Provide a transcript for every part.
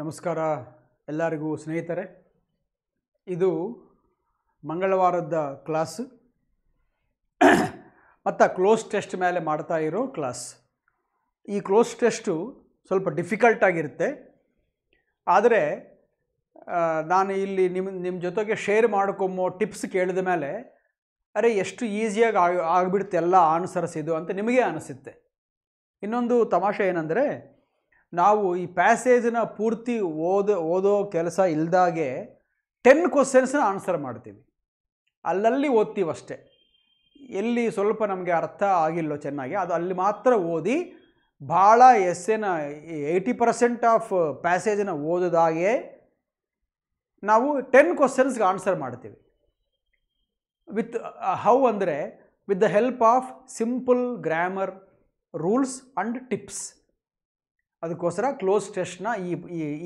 ನಮಸ್ಕಾರ ಎಲ್ಲರಿಗೂ ಸ್ನೇಹಿತರೆ ಇದು ಮಂಗಳವಾರದ ಕ್ಲಾಸ್ ಮತ್ತು ಕ್ಲೋಸ್ ಟೆಸ್ಟ್ ಮೇಲೆ ಮಾಡ್ತಾ ಇರೋ ಕ್ಲಾಸ್ ಈ ಕ್ಲೋಸ್ ಟೆಸ್ಟು ಸ್ವಲ್ಪ ಡಿಫಿಕಲ್ಟ್ ಆಗಿರುತ್ತೆ ಆದರೆ ನಾನು ಇಲ್ಲಿ ನಿಮ್ಮ ನಿಮ್ಮ ಜೊತೆಗೆ ಶೇರ್ ಮಾಡ್ಕೊಂಬೋ ಟಿಪ್ಸ್ ಕೇಳಿದ ಮೇಲೆ ಅರೆ ಎಷ್ಟು ಈಸಿಯಾಗಿ ಆಗಿ ಆಗಿಬಿಡುತ್ತೆ ಎಲ್ಲ ಆನ್ಸರ್ಸ್ ಇದು ಅಂತ ನಿಮಗೆ ಅನಿಸುತ್ತೆ ಇನ್ನೊಂದು ತಮಾಷೆ ಏನಂದರೆ ನಾವು ಈ ಪ್ಯಾಸೇಜನ್ನ ಪೂರ್ತಿ ಓದೋ ಓದೋ ಕೆಲಸ ಇಲ್ದಾಗೆ ಟೆನ್ ಕ್ವಶನ್ಸ್ನ ಆನ್ಸರ್ ಮಾಡ್ತೀವಿ ಅಲ್ಲಲ್ಲಿ ಓದ್ತೀವಷ್ಟೇ ಎಲ್ಲಿ ಸ್ವಲ್ಪ ನಮಗೆ ಅರ್ಥ ಆಗಿಲ್ಲೋ ಚೆನ್ನಾಗಿ ಅದು ಅಲ್ಲಿ ಮಾತ್ರ ಓದಿ ಭಾಳ ಎಸ್ಸೆನ ಏಯ್ಟಿ ಪರ್ಸೆಂಟ್ ಆಫ್ ಪ್ಯಾಸೇಜನ್ನ ಓದಿದಾಗೆ ನಾವು ಟೆನ್ ಕ್ವಶನ್ಸ್ಗೆ ಆನ್ಸರ್ ಮಾಡ್ತೀವಿ ವಿತ್ ಹೌ ಅಂದರೆ with the help of simple grammar rules and tips ಅದಕ್ಕೋಸ್ಕರ ಕ್ಲೋಸ್ ಟೆಸ್ಟ್ನ ಈ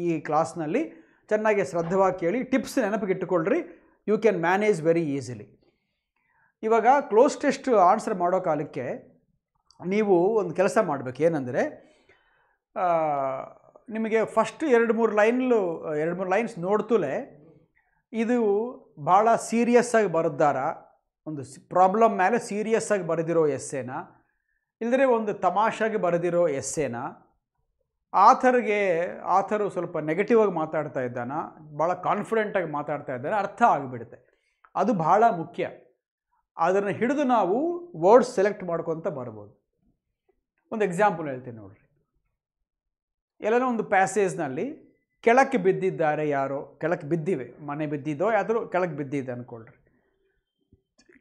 ಈ ಕ್ಲಾಸ್ನಲ್ಲಿ ಚೆನ್ನಾಗಿ ಶ್ರದ್ಧವಾಗಿ ಕೇಳಿ ಟಿಪ್ಸ್ ನೆನಪಿಗಿಟ್ಟುಕೊಳ್ಳ್ರಿ you can manage very easily ಇವಾಗ ಕ್ಲೋಸ್ ಟೆಸ್ಟ್ ಆನ್ಸರ್ ಮಾಡೋ ಕಾಲಕ್ಕೆ ನೀವು ಒಂದು ಕೆಲಸ ಮಾಡಬೇಕು ಏನಂದರೆ ನಿಮಗೆ ಫಸ್ಟ್ ಎರಡು ಮೂರು ಲೈನ್ಲು ಎರಡು ಮೂರು ಲೈನ್ಸ್ ನೋಡ್ತಲೇ ಇದು ಭಾಳ ಸೀರಿಯಸ್ಸಾಗಿ ಬರೆದಾರ ಒಂದು ಪ್ರಾಬ್ಲಮ್ ಮೇಲೆ ಸೀರಿಯಸ್ಸಾಗಿ ಬರೆದಿರೋ ಎಸ್ಸೇನ ಇಲ್ಲದ್ರೆ ಒಂದು ತಮಾಷಾಗಿ ಬರೆದಿರೋ ಎಸ್ಸೇನ ಆಥರ್ಗೆ ಆಥರು ಸ್ವಲ್ಪ ನೆಗೆಟಿವ್ ಆಗಿ ಮಾತಾಡ್ತಾ ಇದ್ದಾನ ಭಾಳ ಕಾನ್ಫಿಡೆಂಟಾಗಿ ಮಾತಾಡ್ತಾ ಇದ್ದಾನೆ ಅರ್ಥ ಆಗಿಬಿಡುತ್ತೆ ಅದು ಬಹಳ ಮುಖ್ಯ ಅದನ್ನು ಹಿಡಿದು ನಾವು ವರ್ಡ್ಸ್ ಸೆಲೆಕ್ಟ್ ಮಾಡ್ಕೊತ ಬರ್ಬೋದು ಒಂದು ಎಕ್ಸಾಂಪಲ್ ಹೇಳ್ತೀನಿ ನೋಡ್ರಿ ಎಲ್ಲನೋ ಒಂದು ಪ್ಯಾಸೇಜ್ನಲ್ಲಿ ಕೆಳಕ್ಕೆ ಬಿದ್ದಿದ್ದಾರೆ ಯಾರೋ ಕೆಳಕ್ಕೆ ಬಿದ್ದಿವೆ ಮನೆ ಬಿದ್ದಿದ್ದೋ ಯಾವ್ದಾದ್ರು ಕೆಳಕ್ಕೆ ಬಿದ್ದಿದೆ ಅಂದ್ಕೊಳ್ರಿ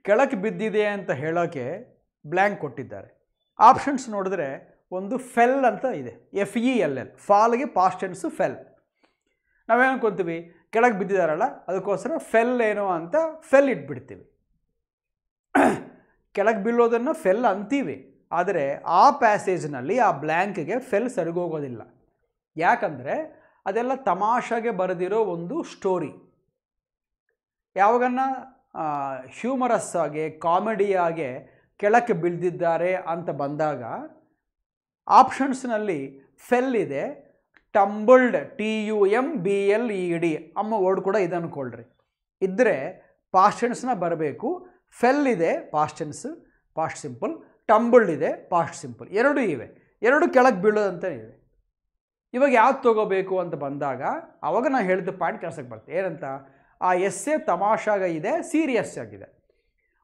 ಕೆಳಕ್ಕೆ ಬಿದ್ದಿದೆ ಅಂತ ಹೇಳೋಕ್ಕೆ ಬ್ಲ್ಯಾಂಕ್ ಕೊಟ್ಟಿದ್ದಾರೆ ಆಪ್ಷನ್ಸ್ ನೋಡಿದ್ರೆ ಒಂದು ಫೆಲ್ ಅಂತ ಇದೆ ಎಫ್ ಇ ಎಲ್ ಎಲ್ ಫಾಲ್ಗೆ ಪಾಸ್ಟ್ ಟೆನ್ಸು ಫೆಲ್ ನಾವೇನು ಅನ್ಕೊಂತೀವಿ ಕೆಳಗೆ ಬಿದ್ದಿದಾರಲ್ಲ ಅದಕ್ಕೋಸ್ಕರ ಫೆಲ್ ಏನೋ ಅಂತ ಫೆಲ್ ಇಟ್ಬಿಡ್ತೀವಿ ಕೆಳಗೆ ಬೀಳೋದನ್ನು ಫೆಲ್ ಅಂತೀವಿ ಆದರೆ ಆ ಪ್ಯಾಸೇಜ್ನಲ್ಲಿ ಆ ಬ್ಲ್ಯಾಂಕ್ಗೆ ಫೆಲ್ ಸರಿಗೋಗೋದಿಲ್ಲ ಯಾಕಂದರೆ ಅದೆಲ್ಲ ತಮಾಷೆಗೆ ಬರೆದಿರೋ ಒಂದು ಸ್ಟೋರಿ ಯಾವಾಗನ್ನ ಹ್ಯೂಮರಸ್ ಆಗಿ ಕಾಮಿಡಿಯಾಗೆ ಕೆಳಕ್ಕೆ ಬೀಳ್ದಿದ್ದಾರೆ ಅಂತ ಬಂದಾಗ ಆಪ್ಷನ್ಸ್ನಲ್ಲಿ ಫೆಲ್ ಇದೆ tumbled T U M B L E D ಅಮ್ಮ ವರ್ಡ್ ಕೂಡ ಇದೆ ಅಂದ್ಕೊಳ್ರಿ ಇದ್ದರೆ ಪಾಶ್ಚನ್ಸ್ನ ಬರಬೇಕು ಫೆಲ್ ಇದೆ ಪಾಶ್ಚನ್ಸ್ ಪಾಸ್ಟ್ ಸಿಂಪಲ್ ಟಂಬಲ್ಡ್ ಇದೆ ಪಾಸ್ಟ್ ಸಿಂಪಲ್ ಎರಡೂ ಇವೆ ಎರಡು ಕೆಳಗೆ ಬೀಳೋದಂತ ಇವೆ ಇವಾಗ ಯಾವ್ದು ತಗೋಬೇಕು ಅಂತ ಬಂದಾಗ ಅವಾಗ ನಾನು ಹೇಳಿದ ಪಾಯಿಂಟ್ ಕೆಲಸಕ್ಕೆ ಬರ್ತೆ ಏನಂತ ಆ ಎಸ್ ಎ ತಮಾಷಾಗ ಇದೆ ಸೀರಿಯಸ್ ಆಗಿದೆ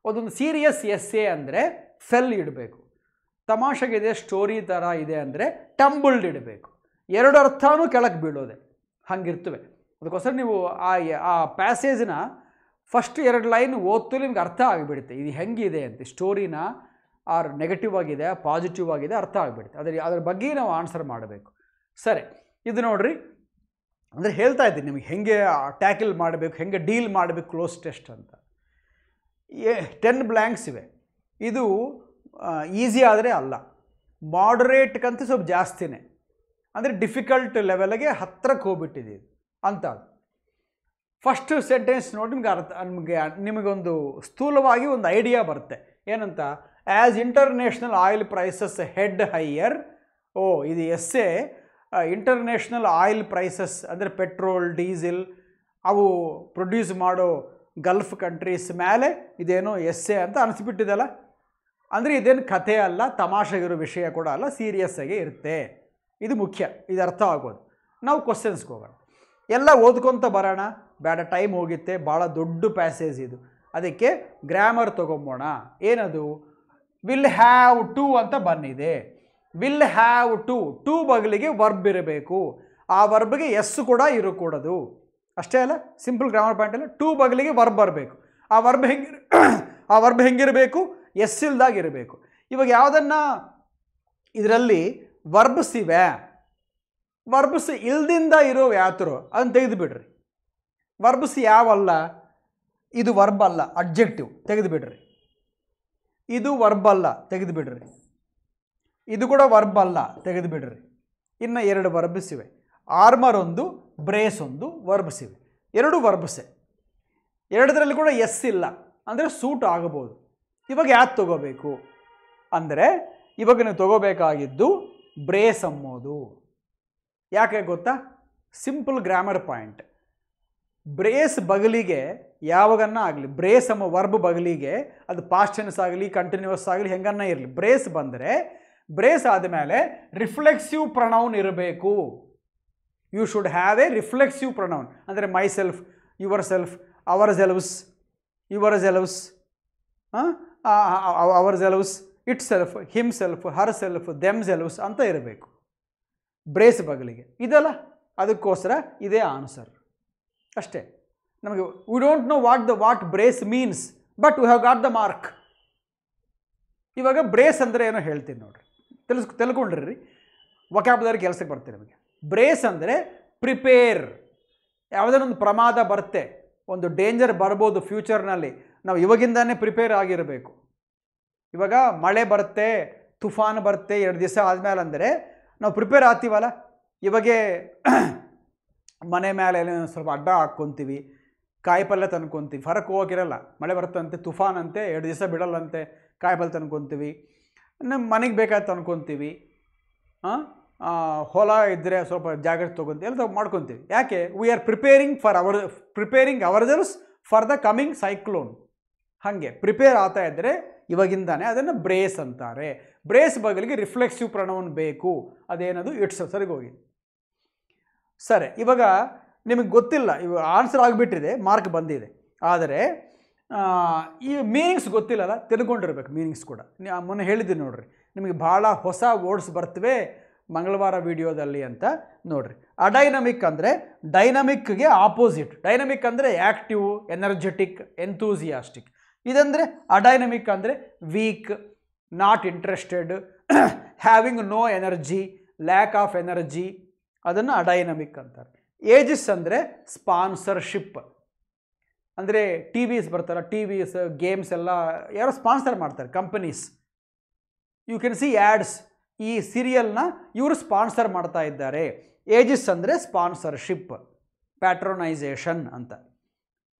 ಅದೊಂದು ಸೀರಿಯಸ್ ಎಸ್ ಎ ಅಂದರೆ ಫೆಲ್ ಇಡಬೇಕು ತಮಾಷೆಗಿದೆ ಸ್ಟೋರಿ ಥರ ಇದೆ ಅಂದರೆ ಟಂಬಲ್ಡ್ ಇಡಬೇಕು ಎರಡು ಅರ್ಥವೂ ಕೆಳಕ್ಕೆ ಬೀಳೋದೆ ಹಂಗಿರ್ತವೆ ಅದಕ್ಕೋಸ್ಕರ ನೀವು ಆ ಆ ಪ್ಯಾಸೇಜ್ನ ಫಸ್ಟ್ ಎರಡು ಲೈನ್ ಓದ್ತು ನಿಮ್ಗೆ ಅರ್ಥ ಆಗಿಬಿಡುತ್ತೆ ಇದು ಹೆಂಗಿದೆ ಅಂತ ಸ್ಟೋರಿನ ಆರ್ ನೆಗೆಟಿವ್ ಆಗಿದೆ ಪಾಸಿಟಿವ್ ಆಗಿದೆ ಅರ್ಥ ಆಗಿಬಿಡುತ್ತೆ ಅದರ ಅದ್ರ ಬಗ್ಗೆ ನಾವು ಆನ್ಸರ್ ಮಾಡಬೇಕು ಸರಿ ಇದು ನೋಡಿರಿ ಅಂದರೆ ಹೇಳ್ತಾ ಇದ್ದೀನಿ ನಿಮಗೆ ಹೆಂಗೆ ಟ್ಯಾಕಲ್ ಮಾಡಬೇಕು ಹೆಂಗೆ ಡೀಲ್ ಮಾಡಬೇಕು ಕ್ಲೋಸ್ ಟೆಸ್ಟ್ ಅಂತ ಏ ಟೆನ್ ಬ್ಲ್ಯಾಂಕ್ಸ್ ಇವೆ ಇದು ಈಸಿ ಆದರೆ ಅಲ್ಲ ಮಾಡರೇಟ್ಗಂತೂ ಸ್ವಲ್ಪ ಜಾಸ್ತಿನೇ ಅಂದರೆ ಡಿಫಿಕಲ್ಟ್ ಲೆವೆಲ್ಗೆ ಹತ್ತಿರಕ್ಕೆ ಹೋಗ್ಬಿಟ್ಟಿದೆ ಅಂತ ಫಸ್ಟ್ ಸೆಂಟೆನ್ಸ್ ನೋಡಿ ನಿಮ್ಗೆ ಅರ್ಥ ನಿಮಗೆ ನಿಮಗೊಂದು ಸ್ಥೂಲವಾಗಿ ಒಂದು ಐಡಿಯಾ ಬರುತ್ತೆ ಏನಂತ as international oil prices head higher ಓ ಇದು ಎ ಇಂಟರ್ನ್ಯಾಷನಲ್ ಆಯಿಲ್ ಪ್ರೈಸಸ್ ಅಂದರೆ ಪೆಟ್ರೋಲ್ ಡೀಸೆಲ್ ಅವು ಪ್ರೊಡ್ಯೂಸ್ ಮಾಡೋ ಗಲ್ಫ್ ಕಂಟ್ರೀಸ್ ಮೇಲೆ ಇದೇನೋ ಎ ಅಂತ ಅನಿಸ್ಬಿಟ್ಟಿದೆಲ್ಲ ಅಂದರೆ ಇದೇನು ಕಥೆ ಅಲ್ಲ ತಮಾಷೆಗಿರೋ ವಿಷಯ ಕೂಡ ಅಲ್ಲ ಸೀರಿಯಸ್ ಆಗಿ ಇರುತ್ತೆ ಇದು ಮುಖ್ಯ ಇದು ಅರ್ಥ ಆಗೋದು ನಾವು ಕ್ವಶನ್ಸ್ಗೆ ಹೋಗೋಣ ಎಲ್ಲ ಓದ್ಕೊತ ಬರೋಣ ಬೇಡ ಟೈಮ್ ಹೋಗುತ್ತೆ ಭಾಳ ದೊಡ್ಡ ಪ್ಯಾಸೇಜ್ ಇದು ಅದಕ್ಕೆ ಗ್ರಾಮರ್ ತೊಗೊಂಬೋಣ ಏನದು ವಿಲ್ ಹ್ಯಾವ್ ಟು ಅಂತ ಬಂದಿದೆ ವಿಲ್ ಹ್ಯಾವ್ ಟು ಟೂ ಬಗಲಿಗೆ ವರ್ಬ್ ಇರಬೇಕು ಆ ವರ್ಬ್ಗೆ ಎಸ್ ಕೂಡ ಇರಕೂಡದು ಅಷ್ಟೇ ಅಲ್ಲ ಸಿಂಪಲ್ ಗ್ರಾಮರ್ ಪಾಯಿಂಟ್ ಅಲ್ಲ ಟೂ ಬಗಲಿಗೆ ವರ್ಬ್ ಬರಬೇಕು ಆ ವರ್ಬ್ ಹೆಂಗಿರ ಆ ವರ್ಬ್ ಹೆಂಗಿರಬೇಕು ಎಸ್ ಇರಬೇಕು ಇವಾಗ ಯಾವುದನ್ನು ಇದರಲ್ಲಿ ವರ್ಬ್ಸ್ ಇವೆ ವರ್ಬ್ಸ್ ಇಲ್ದಿಂದ ಇರೋ ಯಾತರು ಅದನ್ನು ತೆಗೆದುಬಿಡ್ರಿ ವರ್ಬ್ಸ್ ಯಾವಲ್ಲ ಇದು ವರ್ಬ್ ಅಲ್ಲ ಅಬ್ಜೆಕ್ಟಿವ್ ತೆಗೆದುಬಿಡ್ರಿ ಇದು ವರ್ಬ್ ಅಲ್ಲ ತೆಗೆದುಬಿಡ್ರಿ ಇದು ಕೂಡ ವರ್ಬ್ ಅಲ್ಲ ತೆಗೆದುಬಿಡ್ರಿ ಇನ್ನು ಎರಡು ವರ್ಬ್ಸ್ ಇವೆ ಆರ್ಮರ್ ಒಂದು ಬ್ರೇಸ್ ಒಂದು ವರ್ಬ್ಸ್ ಇವೆ ಎರಡು ವರ್ಬ್ಸೆ ಎರಡರಲ್ಲಿ ಕೂಡ ಎಸ್ ಇಲ್ಲ ಅಂದರೆ ಸೂಟ್ ಆಗಬಹುದು ಇವಾಗ ಯಾಕೆ ತಗೋಬೇಕು ಅಂದರೆ ಇವಾಗ ನೀವು ತಗೋಬೇಕಾಗಿದ್ದು ಬ್ರೇಸ್ ಅಮ್ಮೋದು ಯಾಕೆ ಗೊತ್ತಾ ಸಿಂಪಲ್ ಗ್ರಾಮರ್ ಪಾಯಿಂಟ್ ಬ್ರೇಸ್ ಬಗಲಿಗೆ ಯಾವಾಗನ್ನ ಆಗಲಿ ಬ್ರೇಸ್ ಅಮ್ಮ ವರ್ಬ್ ಬಗಲಿಗೆ ಅದು ಪಾಸ್ಟೆನ್ಸ್ ಆಗಲಿ ಕಂಟಿನ್ಯೂಸ್ ಆಗಲಿ ಹೆಂಗನ್ನ ಇರಲಿ ಬ್ರೇಸ್ ಬಂದರೆ ಬ್ರೇಸ್ ಆದಮೇಲೆ ರಿಫ್ಲೆಕ್ಸಿವ್ ಪ್ರೊನೌನ್ ಇರಬೇಕು you should have a reflexive pronoun ಅಂದರೆ myself yourself ourselves yourselves ಹಾಂ ourselves itself himself herself themselves ಅಂತ ಇರಬೇಕು ಬ್ರೇಸ್ ಬಗಲಿಗೆ ಇದಲ್ಲ ಅದಕ್ಕೋಸ್ಕರ ಇದೇ ಆನ್ಸರ್ ಅಷ್ಟೇ ನಮಗೆ we don't know what the what brace means but we have got the mark ಇವಾಗ brace ಅಂದರೆ ಏನೋ ಹೇಳ್ತೀನಿ ನೋಡ್ರಿ ತಿಳಿಸ್ ತಿಳ್ಕೊಂಡ್ರಿ ವಕ್ಯಾಬ್ದಾರಿ ಕೆಲಸಕ್ಕೆ ಬರ್ತೀರಿ ನಮಗೆ ಬ್ರೇಸ್ ಅಂದರೆ ಪ್ರಿಪೇರ್ ಯಾವುದೇ ಒಂದು ಪ್ರಮಾದ ಬರುತ್ತೆ ಒಂದು ಡೇಂಜರ್ ಬರ್ಬೋದು ಫ್ಯೂಚರ್ನಲ್ಲಿ ನಾವು ಇವಾಗಿಂದಾನೇ ಪ್ರಿಪೇರ್ ಆಗಿರಬೇಕು ಇವಾಗ ಮಳೆ ಬರುತ್ತೆ ತುಫಾನ್ ಬರುತ್ತೆ ಎರಡು ದಿವಸ ಆದಮೇಲೆ ಅಂದರೆ ನಾವು ಪ್ರಿಪೇರ್ ಆಗ್ತೀವಲ್ಲ ಇವಾಗೆ ಮನೆ ಮೇಲೆ ಸ್ವಲ್ಪ ಅಡ್ಡ ಹಾಕ್ಕೊತೀವಿ ಕಾಯಿ ಪಲ್ಯ ತಂದ್ಕೊತೀವಿ ಫರಕ್ ಹೋಗಿರಲ್ಲ ಮಳೆ ಬರುತ್ತಂತೆ ತುಫಾನ್ ಅಂತೆ ಎರಡು ದಿವಸ ಬಿಡಲ್ಲಂತೆ ಕಾಯಿ ಪಲ್ಯ ತಂದ್ಕೊತೀವಿ ನಮ್ಮ ಮನೆಗೆ ಬೇಕಾದ ತಂದ್ಕೊತೀವಿ ಹೊಲ ಇದ್ದರೆ ಸ್ವಲ್ಪ ಜಾಗ್ರತೆ ತೊಗೊತೀವಿ ಎಲ್ಲ ಮಾಡ್ಕೊತೀವಿ ಯಾಕೆ we are preparing for our preparing our for the coming cyclone ಹಾಗೆ ಪ್ರಿಪೇರ್ ಆಗ್ತಾ ಇದ್ದರೆ ಇವಾಗಿಂದಾನೆ ಅದನ್ನು ಬ್ರೇಸ್ ಅಂತಾರೆ ಬ್ರೇಸ್ ಬಗಲಿಗೆ ರಿಫ್ಲೆಕ್ಸಿವ್ ಪ್ರಾಣವನ್ನು ಬೇಕು ಅದೇನದು ಇಟ್ಸ್ ಸರಿಗೋಗಿ ಸರಿ ಇವಾಗ ನಿಮಗೆ ಗೊತ್ತಿಲ್ಲ ಇವಾಗ ಆನ್ಸರ್ ಆಗಿಬಿಟ್ಟಿದೆ ಮಾರ್ಕ್ ಬಂದಿದೆ ಆದರೆ ಈ ಮೀನಿಂಗ್ಸ್ ಗೊತ್ತಿಲ್ಲಲ್ಲ ತಿಳ್ಕೊಂಡಿರ್ಬೇಕು ಮೀನಿಂಗ್ಸ್ ಕೂಡ ಮೊನ್ನೆ ಹೇಳಿದ್ದೀನಿ ನೋಡಿರಿ ನಿಮಗೆ ಭಾಳ ಹೊಸ ವರ್ಡ್ಸ್ ಬರ್ತವೆ ಮಂಗಳವಾರ ವಿಡಿಯೋದಲ್ಲಿ ಅಂತ ನೋಡಿರಿ ಡೈನಮಿಕ್ ಅಂದರೆ ಡೈನಮಿಕ್ಗೆ ಆಪೋಸಿಟ್ ಡೈನಮಿಕ್ ಅಂದರೆ ಆ್ಯಕ್ಟಿವ್ ಎನರ್ಜೆಟಿಕ್ ಎಂಥೂಸಿಯಾಸ್ಟಿಕ್ ಇದಂದರೆ ಅಡೈನಮಿಕ್ ಅಂದರೆ weak not interested having no energy lack of energy ಅದನ್ನು ಅಡೈನಮಿಕ್ ಅಂತಾರೆ ಏಜಸ್ ಅಂದರೆ ಸ್ಪಾನ್ಸರ್ಶಿಪ್ ಅಂದರೆ ಟಿ ವಿಸ್ ಬರ್ತಾರ ಟಿ ವಿಸ್ ಗೇಮ್ಸ್ ಎಲ್ಲ ಯಾರೋ ಸ್ಪಾನ್ಸರ್ ಮಾಡ್ತಾರೆ companies you can see ads ಈ ಸೀರಿಯಲ್ನ ಇವರು ಸ್ಪಾನ್ಸರ್ ಮಾಡ್ತಾ ಇದ್ದಾರೆ ಏಜಸ್ ಅಂದರೆ ಸ್ಪಾನ್ಸರ್ಶಿಪ್ ಪ್ಯಾಟ್ರೋನೈಸೇಷನ್ ಅಂತ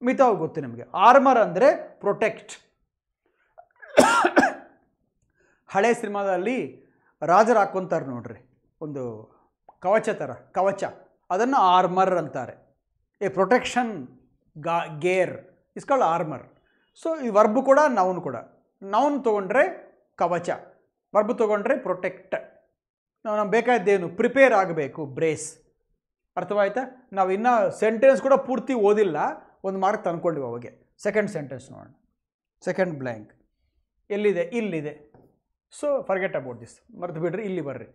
ಮಿತವಾಗಿ ಗೊತ್ತು ನಿಮಗೆ ಆರ್ಮರ್ ಅಂದರೆ ಪ್ರೊಟೆಕ್ಟ್ ಹಳೆ ಸಿನಿಮಾದಲ್ಲಿ ರಾಜರು ಹಾಕ್ಕೊತಾರೆ ನೋಡ್ರಿ ಒಂದು ಕವಚ ಥರ ಕವಚ ಅದನ್ನು ಆರ್ಮರ್ ಅಂತಾರೆ ಎ ಪ್ರೊಟೆಕ್ಷನ್ ಗಾ ಗೇರ್ ಕಾಲ್ ಆರ್ಮರ್ ಸೊ ಈ ವರ್ಬ್ ಕೂಡ ನೌನ್ ಕೂಡ ನೌನ್ ತೊಗೊಂಡ್ರೆ ಕವಚ ವರ್ಬ್ ತೊಗೊಂಡ್ರೆ ಪ್ರೊಟೆಕ್ಟ್ ನಾವು ನಮ್ಗೆ ಬೇಕಾದ್ದೇನು ಪ್ರಿಪೇರ್ ಆಗಬೇಕು ಬ್ರೇಸ್ ಅರ್ಥವಾಯ್ತಾ ನಾವು ಇನ್ನೂ ಸೆಂಟೆನ್ಸ್ ಕೂಡ ಪೂರ್ತಿ ಓದಿಲ್ಲ ಒಂದು ಮಾರ್ಕ್ ತಂದ್ಕೊಂಡಿವಿ ಅವಾಗೆ ಸೆಕೆಂಡ್ ಸೆಂಟೆನ್ಸ್ ನೋಡೋಣ ಸೆಕೆಂಡ್ ಬ್ಲ್ಯಾಂಕ್ ಎಲ್ಲಿದೆ ಇಲ್ಲಿದೆ ಸೊ ಫರ್ಗೆಟ್ ಅಬೌಟ್ ದಿಸ್ ಮರೆತು ಬಿಡ್ರಿ ಇಲ್ಲಿ ಬರ್ರಿ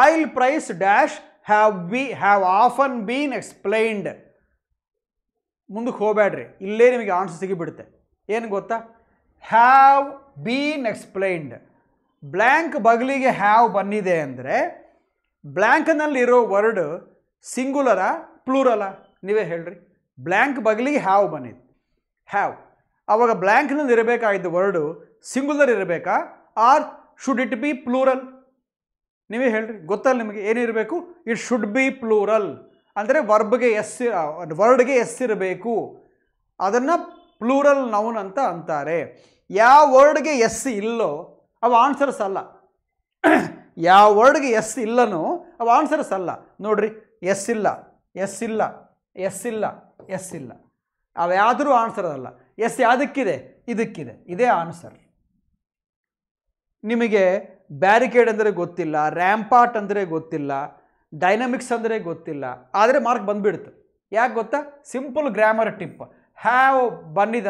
oil price dash have be have often been explained ಮುಂದಕ್ಕೆ ಹೋಗಬೇಡ್ರಿ ಇಲ್ಲೇ ನಿಮಗೆ ಆನ್ಸರ್ ಸಿಗಿಬಿಡುತ್ತೆ ಏನು ಗೊತ್ತಾ ಹ್ಯಾವ್ ಬೀನ್ ಎಕ್ಸ್ಪ್ಲೈನ್ಡ್ ಬ್ಲ್ಯಾಂಕ್ ಬಗಲಿಗೆ ಹ್ಯಾವ್ ಬಂದಿದೆ ಅಂದರೆ ಬ್ಲ್ಯಾಂಕ್ನಲ್ಲಿರೋ ವರ್ಡ್ ಸಿಂಗುಲರಾ ಪ್ಲೂರಲಾ ನೀವೇ ಹೇಳ್ರಿ ಬ್ಲ್ಯಾಂಕ್ ಬಗಲಿಗೆ ಹ್ಯಾವ್ ಬಂದಿತ್ತು ಹ್ಯಾವ್ ಆವಾಗ ಬ್ಲ್ಯಾಂಕ್ನಲ್ಲಿ ಇರಬೇಕಾಗಿದ್ದ ವರ್ಡು ಸಿಂಗುಲರ್ ಇರಬೇಕಾ or should it be plural ನೀವೇ ಹೇಳ್ರಿ ಗೊತ್ತಲ್ಲ ನಿಮಗೆ ಏನಿರಬೇಕು ಇಟ್ ಶುಡ್ ಬಿ ಪ್ಲೂರಲ್ ಅಂದರೆ ವರ್ಬ್ಗೆ ಎಸ್ ವರ್ಡ್ಗೆ ಎಸ್ ಇರಬೇಕು ಅದನ್ನು ಪ್ಲೂರಲ್ ನೌನ್ ಅಂತ ಅಂತಾರೆ ಯಾವ ವರ್ಡ್ಗೆ ಎಸ್ ಇಲ್ಲೋ ಅವು ಆನ್ಸರ್ಸ್ ಅಲ್ಲ ಯಾವ ವರ್ಡ್ಗೆ ಎಸ್ ಇಲ್ಲನೋ ಅವು ಆನ್ಸರ್ಸ್ ಅಲ್ಲ ನೋಡ್ರಿ ಎಸ್ ಇಲ್ಲ ಎಸ್ ಇಲ್ಲ ಎಸ್ ಇಲ್ಲ ಎಸ್ ಇಲ್ಲ ಅವ್ಯಾದರೂ ಆನ್ಸರ್ ಅದಲ್ಲ ಎಸ್ ಯಾವುದಕ್ಕಿದೆ ಇದಕ್ಕಿದೆ ಇದೇ ಆನ್ಸರ್ ನಿಮಗೆ ಬ್ಯಾರಿಕೇಡ್ ಅಂದರೆ ಗೊತ್ತಿಲ್ಲ ರ್ಯಾಂಪಾಟ್ ಅಂದರೆ ಗೊತ್ತಿಲ್ಲ ಡೈನಮಿಕ್ಸ್ ಅಂದರೆ ಗೊತ್ತಿಲ್ಲ ಆದರೆ ಮಾರ್ಕ್ ಬಂದುಬಿಡ್ತು ಯಾಕೆ ಗೊತ್ತಾ ಸಿಂಪಲ್ ಗ್ರಾಮರ್ ಟಿಪ್ ಹ್ಯಾವ್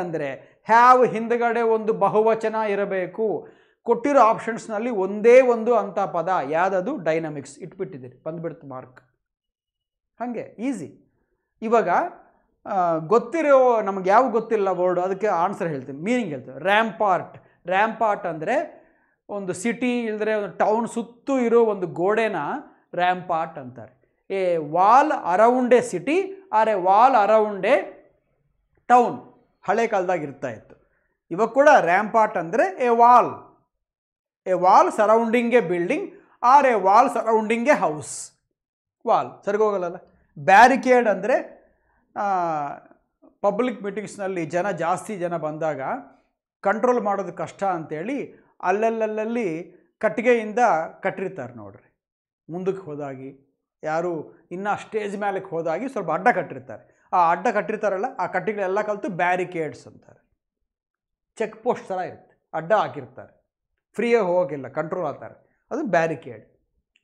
ಅಂದರೆ ಹ್ಯಾವ್ ಹಿಂದ್ಗಡೆ ಒಂದು ಬಹುವಚನ ಇರಬೇಕು ಕೊಟ್ಟಿರೋ ಆಪ್ಷನ್ಸ್ನಲ್ಲಿ ಒಂದೇ ಒಂದು ಅಂಥ ಪದ ಯಾವುದದು ಡೈನಮಿಕ್ಸ್ ಇಟ್ಬಿಟ್ಟಿದ್ದೀರಿ ಬಂದುಬಿಡ್ತು ಮಾರ್ಕ್ ಹಾಗೆ ಈಸಿ ಇವಾಗ ಗೊತ್ತಿರೋ ನಮಗೆ ಯಾವ ಗೊತ್ತಿಲ್ಲ ವರ್ಡು ಅದಕ್ಕೆ ಆನ್ಸರ್ ಹೇಳ್ತೀನಿ ಮೀನಿಂಗ್ ಹೇಳ್ತೀವಿ ರ್ಯಾಂಪಾರ್ಟ್ ರ್ಯಾಂಪಾರ್ಟ್ ಅಂದರೆ ಒಂದು ಸಿಟಿ ಇಲ್ಲದ್ರೆ ಒಂದು ಟೌನ್ ಸುತ್ತು ಇರೋ ಒಂದು ಗೋಡೆನ ರ್ಯಾಂಪಾರ್ಟ್ ಅಂತಾರೆ a wall around a city or a wall around a town ಹಳೆ ಕಾಲದಾಗ ಇರ್ತಾ ಇತ್ತು ಇವಾಗ ಕೂಡ ರ್ಯಾಂಪಾರ್ಟ್ ಅಂದರೆ a wall a wall surrounding a building or a wall surrounding a house wall ಸರಿಗೋಗಲ್ಲ ಬ್ಯಾರಿಕೇಡ್ ಅಂದರೆ ಪಬ್ಲಿಕ್ ಮೀಟಿಂಗ್ಸ್ನಲ್ಲಿ ಜನ ಜಾಸ್ತಿ ಜನ ಬಂದಾಗ ಕಂಟ್ರೋಲ್ ಮಾಡೋದು ಕಷ್ಟ ಅಂಥೇಳಿ ಅಲ್ಲಲ್ಲಲ್ಲಿ ಕಟ್ಟಿಗೆಯಿಂದ ಕಟ್ಟಿರ್ತಾರೆ ನೋಡ್ರಿ ಮುಂದಕ್ಕೆ ಹೋದಾಗಿ ಯಾರು ಇನ್ನು ಸ್ಟೇಜ್ ಮೇಲಕ್ಕೆ ಹೋದಾಗಿ ಸ್ವಲ್ಪ ಅಡ್ಡ ಕಟ್ಟಿರ್ತಾರೆ ಆ ಅಡ್ಡ ಕಟ್ಟಿರ್ತಾರಲ್ಲ ಆ ಕಟ್ಟಿಗಳೆಲ್ಲ ಕಲಿತು ಬ್ಯಾರಿಕೇಡ್ಸ್ ಅಂತಾರೆ ಚೆಕ್ ಪೋಸ್ಟ್ ಥರ ಇರುತ್ತೆ ಅಡ್ಡ ಹಾಕಿರ್ತಾರೆ ಫ್ರೀಯಾಗಿ ಹೋಗಿಲ್ಲ ಕಂಟ್ರೋಲ್ ಆಗ್ತಾರೆ ಅದು ಬ್ಯಾರಿಕೇಡ್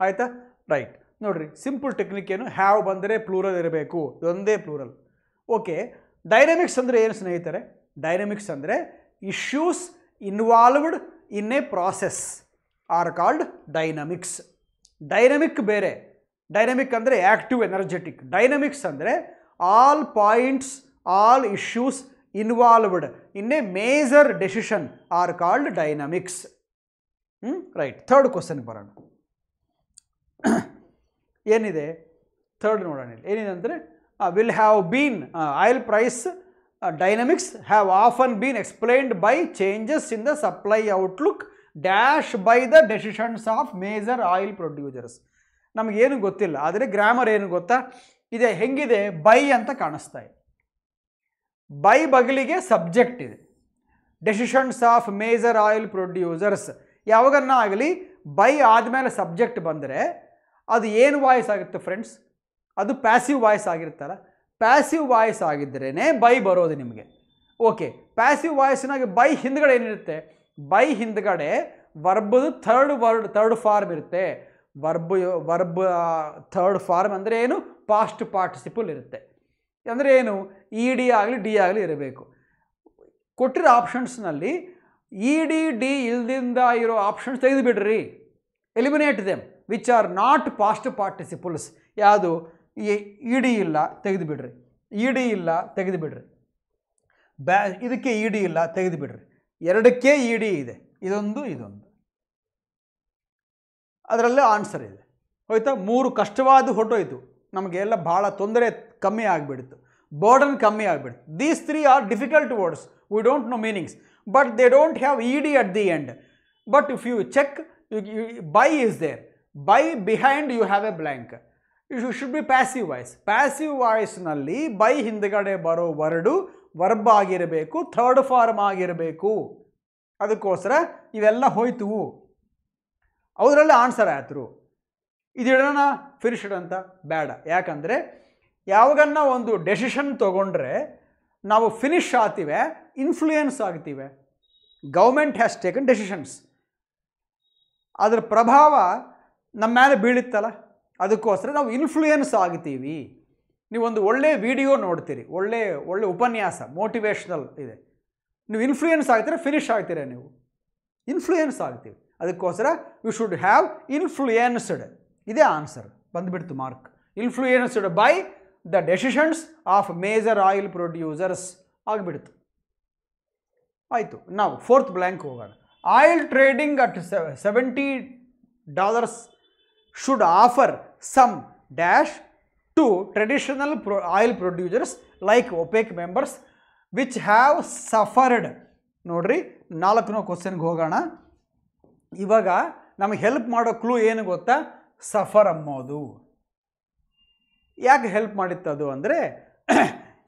ಆಯಿತಾ ರೈಟ್ ನೋಡಿರಿ ಸಿಂಪಲ್ ಟೆಕ್ನಿಕ್ ಏನು ಹ್ಯಾವ್ ಬಂದರೆ ಪ್ಲೂರಲ್ ಇರಬೇಕು ಇದೊಂದೇ ಪ್ಲೂರಲ್ ಓಕೆ ಡೈನಮಿಕ್ಸ್ ಅಂದರೆ ಏನು ಸ್ನೇಹಿತರೆ ಡೈನಮಿಕ್ಸ್ ಅಂದರೆ issues involved in a process are called dynamics dynamic ಬೇರೆ ಡೈನಮಿಕ್ ಅಂದರೆ ಆ್ಯಕ್ಟಿವ್ ಎನರ್ಜೆಟಿಕ್ ಡೈನಮಿಕ್ಸ್ ಅಂದರೆ all points all issues involved in a major decision are called dynamics right third ಕ್ವಶನ್ಗೆ ಬರೋಣ ಏನಿದೆ ಥರ್ಡ್ ನೋಡೋಣ ಇಲ್ಲಿ ಏನಿದೆ ಅಂದರೆ will have been oil price dynamics have often been explained by changes in the supply outlook dash by the decisions of major oil producers ನಮಗೇನು ಗೊತ್ತಿಲ್ಲ ಆದರೆ ಗ್ರಾಮರ್ ಏನು ಗೊತ್ತಾ ಇದೆ ಹೆಂಗಿದೆ ಬೈ ಅಂತ ಕಾಣಿಸ್ತಾ ಇದೆ ಬೈ ಬಗಲಿಗೆ ಸಬ್ಜೆಕ್ಟ್ ಇದೆ decisions of major oil producers ಯಾವಾಗನ್ನ ಆಗಲಿ ಬೈ ಆದಮೇಲೆ ಸಬ್ಜೆಕ್ಟ್ ಬಂದರೆ ಅದು ಏನು ವಾಯ್ಸ್ ಆಗುತ್ತೆ ಫ್ರೆಂಡ್ಸ್ ಅದು ಪ್ಯಾಸಿವ್ ವಾಯ್ಸ್ ಆಗಿರುತ್ತಲ್ಲ ಪ್ಯಾಸಿವ್ ವಾಯ್ಸ್ ಆಗಿದ್ರೇ ಬೈ ಬರೋದು ನಿಮಗೆ ಓಕೆ ಪ್ಯಾಸಿವ್ ವಾಯ್ಸ್ನಾಗೆ ಬೈ ಹಿಂದ್ಗಡೆ ಏನಿರುತ್ತೆ ಬೈ ಹಿಂದ್ಗಡೆ ವರ್ಬದು ಥರ್ಡ್ ವರ್ಡ್ ಥರ್ಡ್ ಫಾರ್ಮ್ ಇರುತ್ತೆ ವರ್ಬ್ ವರ್ಬ್ ಥರ್ಡ್ ಫಾರ್ಮ್ ಅಂದರೆ ಏನು ಪಾಸ್ಟ್ ಪಾರ್ಟಿಸಿಪಲ್ ಇರುತ್ತೆ ಅಂದರೆ ಏನು ಇ e ಡಿ ಆಗಲಿ ಡಿ ಆಗಲಿ ಇರಬೇಕು ಕೊಟ್ಟಿರೋ ಆಪ್ಷನ್ಸ್ನಲ್ಲಿ ಇ ಡಿ ಡಿ ಇಲ್ದಿಂದ ಇರೋ ಆಪ್ಷನ್ಸ್ ತೆಗೆದು ಬಿಡ್ರಿ eliminate them which are not past participles ಯಾವುದು ಇ ಡಿ ಇಲ್ಲ ತೆಗೆದುಬಿಡ್ರಿ ಡಿ ಇಲ್ಲ ತೆಗೆದು ಬಿಡ್ರಿ ಬ್ಯಾ ಇದಕ್ಕೆ ಇ ಡಿ ಇಲ್ಲ ತೆಗೆದುಬಿಡ್ರಿ ಎರಡಕ್ಕೆ ಇ ಡಿ ಇದೆ ಇದೊಂದು ಇದೊಂದು ಅದರಲ್ಲೇ ಆನ್ಸರ್ ಇದೆ ಹೋಯ್ತಾ ಮೂರು ಕಷ್ಟವಾದ ಹೊಟ್ಟೋಯ್ತು ನಮಗೆಲ್ಲ ಭಾಳ ತೊಂದರೆ ಕಮ್ಮಿ ಆಗಿಬಿಡ್ತು ಬರ್ಡನ್ ಕಮ್ಮಿ ಆಗಿಬಿಡ್ತು these three are difficult words we don't know meanings but they don't have E D at the end but if you check by is there by behind you have a blank you should be passive voice passive ವಾಯ್ಸ್ನಲ್ಲಿ by ಹಿಂದ್ಗಡೆ ಬರೋ word verb ಆಗಿರಬೇಕು third form ಆಗಿರಬೇಕು ಅದಕ್ಕೋಸ್ಕರ ಇವೆಲ್ಲ ಹೋಯ್ತು ಅವರಲ್ಲಿ answer ಆಯ್ತು ಇದಿಡೋಣ ಅಂತ ಬೇಡ ಯಾಕಂದರೆ ಯಾವಾಗನ್ನ ಒಂದು ಡೆಸಿಷನ್ ತೊಗೊಂಡ್ರೆ ನಾವು ಫಿನಿಶ್ ಆಗ್ತೀವಿ ಇನ್ಫ್ಲೂಯೆನ್ಸ್ ಆಗ್ತೀವಿ ಗೌರ್ಮೆಂಟ್ ಹ್ಯಾಸ್ ಟೇಕನ್ ಡೆಸಿಷನ್ಸ್ ಅದರ ಪ್ರಭಾವ ನಮ್ಮ ಮೇಲೆ ಬೀಳುತ್ತಲ್ಲ ಅದಕ್ಕೋಸ್ಕರ ನಾವು ಇನ್ಫ್ಲೂಯೆನ್ಸ್ ಆಗ್ತೀವಿ ನೀವೊಂದು ಒಳ್ಳೆಯ ವಿಡಿಯೋ ನೋಡ್ತೀರಿ ಒಳ್ಳೆ ಒಳ್ಳೆ ಉಪನ್ಯಾಸ ಮೋಟಿವೇಶ್ನಲ್ ಇದೆ ನೀವು ಇನ್ಫ್ಲೂಯೆನ್ಸ್ ಆಗ್ತೀರ ಫಿನಿಶ್ ಆಗ್ತೀರಾ ನೀವು ಇನ್ಫ್ಲೂಯೆನ್ಸ್ ಆಗ್ತೀವಿ ಅದಕ್ಕೋಸ್ಕರ ಯು ಶುಡ್ ಹ್ಯಾವ್ ಇನ್ಫ್ಲೂಯೆನ್ಸ್ಡ್ ಇದೇ ಆನ್ಸರ್ ಬಂದುಬಿಡ್ತು mark influenced by the decisions of major oil producers ಆಗಿಬಿಡ್ತು ಆಯಿತು ನಾವು ಫೋರ್ತ್ ಬ್ಲ್ಯಾಂಕ್ ಹೋಗೋಣ oil trading at seventy dollars should offer some dash to traditional pro oil producers like OPEC members which have suffered ನೋಡ್ರಿ ನಾಲ್ಕನೋ ಕ್ವಶನ್ಗೆ ಹೋಗೋಣ ಇವಾಗ ನಮಗೆ help ಮಾಡೋ ಕ್ಲೂ ಏನು ಗೊತ್ತಾ ಸಫರ್ ಅಮ್ಮೋದು ಯಾಕೆ ಹೆಲ್ಪ್ ಮಾಡಿತ್ತದು ಅಂದರೆ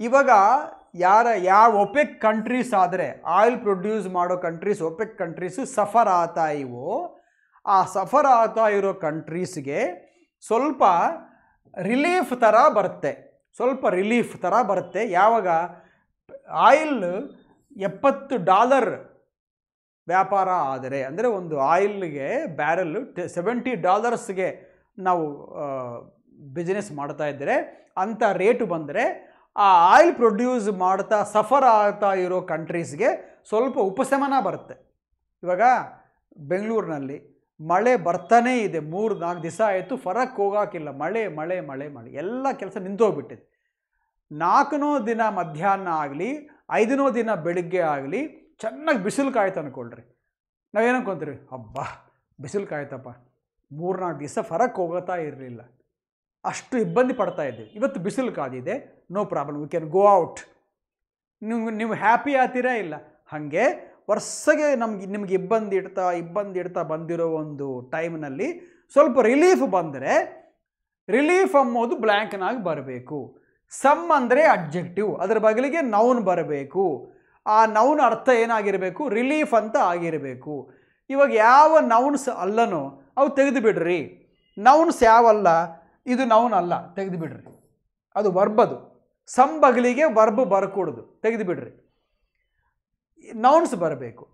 ಇವಾಗ ಯಾರ ಯಾವ ಒಪೆಕ್ ಕಂಟ್ರೀಸ್ ಆದರೆ ಆಯಿಲ್ ಪ್ರೊಡ್ಯೂಸ್ ಮಾಡೋ ಕಂಟ್ರೀಸ್ ಒಪೆಕ್ ಕಂಟ್ರೀಸು ಸಫರ್ ಆತಾ ಇವೋ ಆ ಸಫರ್ ಆಗ್ತಾ ಇರೋ ಕಂಟ್ರೀಸ್ಗೆ ಸ್ವಲ್ಪ ರಿಲೀಫ್ ಥರ ಬರುತ್ತೆ ಸ್ವಲ್ಪ ರಿಲೀಫ್ ಥರ ಬರುತ್ತೆ ಯಾವಾಗ ಆಯಿಲ್ ಎಪ್ಪತ್ತು ಡಾಲರ್ ವ್ಯಾಪಾರ ಆದರೆ ಅಂದರೆ ಒಂದು ಆಯಿಲ್ಗೆ ಬ್ಯಾರೆಲ್ಲು ಸೆವೆಂಟಿ ಡಾಲರ್ಸ್ಗೆ ನಾವು ಬಿಸ್ನೆಸ್ ಮಾಡ್ತಾ ಇದ್ದರೆ ಅಂಥ ರೇಟು ಬಂದರೆ ಆ ಆಯಿಲ್ ಪ್ರೊಡ್ಯೂಸ್ ಮಾಡ್ತಾ ಸಫರ್ ಆಗ್ತಾ ಇರೋ ಕಂಟ್ರೀಸ್ಗೆ ಸ್ವಲ್ಪ ಉಪಶಮನ ಬರುತ್ತೆ ಇವಾಗ ಬೆಂಗಳೂರಿನಲ್ಲಿ ಮಳೆ ಬರ್ತಾನೇ ಇದೆ ಮೂರು ನಾಲ್ಕು ದಿವಸ ಆಯಿತು ಫರಕ್ ಹೋಗೋಕ್ಕಿಲ್ಲ ಮಳೆ ಮಳೆ ಮಳೆ ಮಳೆ ಎಲ್ಲ ಕೆಲಸ ನಿಂತೋಗ್ಬಿಟ್ಟಿದೆ ನಾಲ್ಕನೋ ದಿನ ಮಧ್ಯಾಹ್ನ ಆಗಲಿ ಐದನೋ ದಿನ ಬೆಳಿಗ್ಗೆ ಆಗಲಿ ಚೆನ್ನಾಗಿ ಬಿಸಿಲು ಕಾಯ್ತು ಅಂದ್ಕೊಳ್ರಿ ನಾವೇನು ಹಬ್ಬ ಅಬ್ಬಾ ಬಿಸಿಲು ಕಾಯ್ತಪ್ಪ ನಾಲ್ಕು ದಿವಸ ಫರಕ್ ಹೋಗುತ್ತಾ ಇರಲಿಲ್ಲ ಅಷ್ಟು ಇಬ್ಬಂದಿ ಪಡ್ತಾ ಇದ್ದೀವಿ ಇವತ್ತು ಬಿಸಿಲು ಕಾದಿದೆ no problem we can go out ನೀವು ನೀವು ಹ್ಯಾಪಿ ಆತೀರಾ ಇಲ್ಲ ಹಾಗೆ ವರ್ಷಗೆ ನಮ್ಗೆ ನಿಮಗೆ ಇಬ್ಬಂದಿ ಇಡ್ತಾ ಇಬ್ಬಂದಿ ಇಡ್ತಾ ಬಂದಿರೋ ಒಂದು ಟೈಮ್ನಲ್ಲಿ ಸ್ವಲ್ಪ ರಿಲೀಫ್ ಬಂದರೆ ರಿಲೀಫ್ ಅಂಬೋದು ಬ್ಲ್ಯಾಂಕ್ನಾಗಿ ಬರಬೇಕು ಸಮ್ ಅಂದರೆ ಅಬ್ಜೆಕ್ಟಿವ್ ಅದರ ಬಗಲಿಗೆ ನೌನ್ ಬರಬೇಕು ಆ ನೌನ್ ಅರ್ಥ ಏನಾಗಿರಬೇಕು ರಿಲೀಫ್ ಅಂತ ಆಗಿರಬೇಕು ಇವಾಗ ಯಾವ ನೌನ್ಸ್ ಅಲ್ಲನೋ ಅವು ತೆಗೆದು ಬಿಡ್ರಿ ನೌನ್ಸ್ ಯಾವಲ್ಲ ಇದು ನೌನ್ ಅಲ್ಲ ತೆಗೆದು ಬಿಡ್ರಿ ಅದು ವರ್ಬದು ಸಮ್ ಬಗಲಿಗೆ ವರ್ಬ್ ಬರಕೂಡದು ಬಿಡ್ರಿ ನೌನ್ಸ್ ಬರಬೇಕು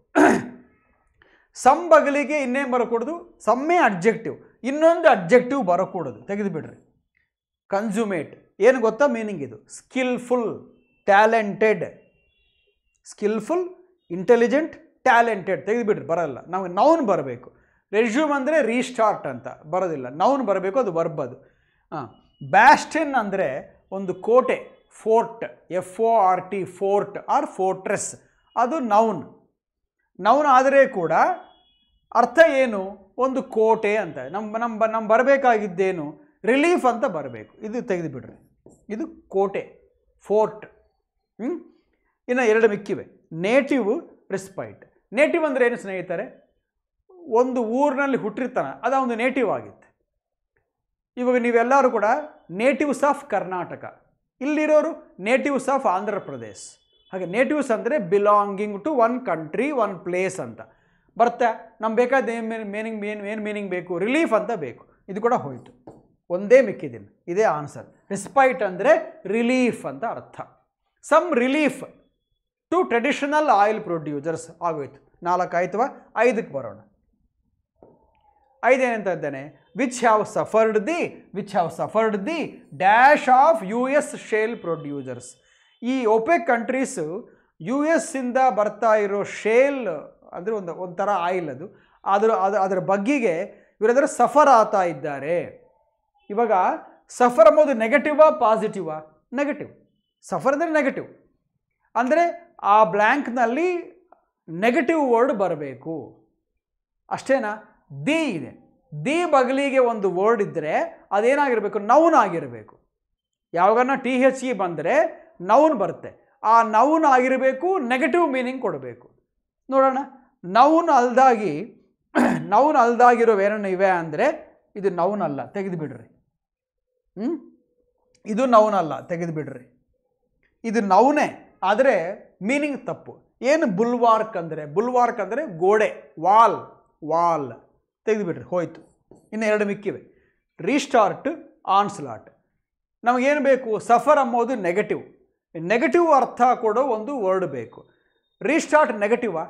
ಸಂಬಗಲಿಗೆ ಇನ್ನೇನು ಬರಕೂಡದು ಸಮ್ಮೆ ಅಬ್ಜೆಕ್ಟಿವ್ ಇನ್ನೊಂದು ಅಬ್ಜೆಕ್ಟಿವ್ ಬರಕೂಡದು ತೆಗೆದುಬಿಡ್ರಿ ಕನ್ಸ್ಯೂಮೇಟ್ ಏನು ಗೊತ್ತಾ ಮೀನಿಂಗ್ ಇದು skilful talented skilful intelligent talented ತೆಗೆದುಬಿಡ್ರಿ ಬರೋಲ್ಲ ನಾವು ನೌನ್ ಬರಬೇಕು ರೆಸ್ಯೂಮ್ ಅಂದರೆ ರೀಸ್ಟಾರ್ಟ್ ಅಂತ ಬರೋದಿಲ್ಲ ನೌನ್ ಬರಬೇಕು ಅದು ಬರ್ಬೋದು ಹಾಂ ಬ್ಯಾಸ್ಟಿನ್ ಅಂದರೆ ಒಂದು ಕೋಟೆ fort F O R T fort or fortress ಅದು ನೌನ್ ನೌನ್ ಆದರೆ ಕೂಡ ಅರ್ಥ ಏನು ಒಂದು ಕೋಟೆ ಅಂತ ನಮ್ಮ ನಮ್ಮ ನಮ್ಮ ಬರಬೇಕಾಗಿದ್ದೇನು ರಿಲೀಫ್ ಅಂತ ಬರಬೇಕು ಇದು ತೆಗೆದುಬಿಡ್ರಿ ಇದು ಕೋಟೆ ಫೋರ್ಟ್ ಹ್ಞೂ ಇನ್ನು ಎರಡು ಮಿಕ್ಕಿವೆ ನೇಟಿವ್ ರಿಸ್ಪೈಟ್ ನೇಟಿವ್ ಅಂದರೆ ಏನು ಸ್ನೇಹಿತರೆ ಒಂದು ಊರಿನಲ್ಲಿ ಹುಟ್ಟಿರ್ತಾನೆ ಅದು ಒಂದು ನೇಟಿವ್ ಆಗಿತ್ತು ಇವಾಗ ನೀವೆಲ್ಲರೂ ಕೂಡ ನೇಟಿವ್ಸ್ ಆಫ್ ಕರ್ನಾಟಕ ಇಲ್ಲಿರೋರು ನೇಟಿವ್ಸ್ ಆಫ್ ಆಂಧ್ರ ಪ್ರದೇಶ್ ಹಾಗೆ ನೇಟಿವ್ಸ್ ಅಂದರೆ belonging to one country one place ಅಂತ ಬರುತ್ತೆ ನಮ್ಗೆ ಬೇಕಾದ ಏನು ಮೀನಿಂಗ್ ಏನು ಏನು ಮೀನಿಂಗ್ ಬೇಕು ರಿಲೀಫ್ ಅಂತ ಬೇಕು ಇದು ಕೂಡ ಹೋಯಿತು ಒಂದೇ ಮಿಕ್ಕಿದಿನ ಇದೇ ಆನ್ಸರ್ ರಿಸ್ಪೈಟ್ ಅಂದರೆ ರಿಲೀಫ್ ಅಂತ ಅರ್ಥ some relief to traditional oil producers ಆಗೋಯ್ತು ನಾಲ್ಕು ಆಯಿತು ಐದಕ್ಕೆ ಬರೋಣ ಐದೇನಂತ ಇದ್ದೇನೆ which have suffered the which have suffered the dash of U S shale producers ಈ ಒಪೆಕ್ ಕಂಟ್ರೀಸು ಯು ಎಸ್ಸಿಂದ ಬರ್ತಾ ಇರೋ ಶೇಲ್ ಅಂದರೆ ಒಂದು ಒಂಥರ ಆಯಿಲ್ ಅದು ಅದರ ಅದು ಅದರ ಬಗ್ಗೆಗೆ ಇವರೆಲ್ಲರೂ ಸಫರ್ ಆಗ್ತಾ ಇದ್ದಾರೆ ಇವಾಗ ಸಫರ್ ಅಂಬೋದು ನೆಗೆಟಿವಾ ಪಾಸಿಟಿವಾ ನೆಗೆಟಿವ್ ಸಫರ್ ಅಂದರೆ ನೆಗೆಟಿವ್ ಅಂದರೆ ಆ ಬ್ಲ್ಯಾಂಕ್ನಲ್ಲಿ ನೆಗೆಟಿವ್ ವರ್ಡ್ ಬರಬೇಕು ಅಷ್ಟೇನಾ ದಿ ಇದೆ ದಿ ಬಗಲಿಗೆ ಒಂದು ವರ್ಡ್ ಇದ್ದರೆ ಅದೇನಾಗಿರಬೇಕು ನೌನ್ ಆಗಿರಬೇಕು ಯಾವಾಗನ ಟಿ ಹೆಚ್ ಇ e ಬಂದರೆ ನೌನ್ ಬರುತ್ತೆ ಆ ನೌನ್ ಆಗಿರಬೇಕು ನೆಗೆಟಿವ್ ಮೀನಿಂಗ್ ಕೊಡಬೇಕು ನೋಡೋಣ ನೌನ್ ಅಲ್ದಾಗಿ ನೌನ್ ಅಲ್ದಾಗಿರೋ ಏನನ್ನ ಇವೆ ಅಂದರೆ ಇದು ನೌನ್ ಅಲ್ಲ ಬಿಡ್ರಿ ಹ್ಞೂ ಇದು ನೌನ್ ಅಲ್ಲ ಬಿಡ್ರಿ ಇದು ನೌನೇ ಆದರೆ ಮೀನಿಂಗ್ ತಪ್ಪು ಏನು ಬುಲ್ವಾರ್ಕ್ ಅಂದರೆ ಬುಲ್ವಾರ್ಕ್ ಅಂದರೆ ಗೋಡೆ ವಾಲ್ ವಾಲ್ ಬಿಡ್ರಿ ಹೋಯ್ತು ಇನ್ನು ಎರಡು ಮಿಕ್ಕಿವೆ ರೀಸ್ಟಾರ್ಟ್ ಆನ್ಸ್ಲಾಟ್ ನಮಗೇನು ಬೇಕು ಸಫರ್ ಅಂಬೋದು ನೆಗೆಟಿವ್ ನೆಗೆಟಿವ್ ಅರ್ಥ ಕೊಡೋ ಒಂದು ವರ್ಡ್ ಬೇಕು ರೀಸ್ಟಾರ್ಟ್ ನೆಗೆಟಿವಾ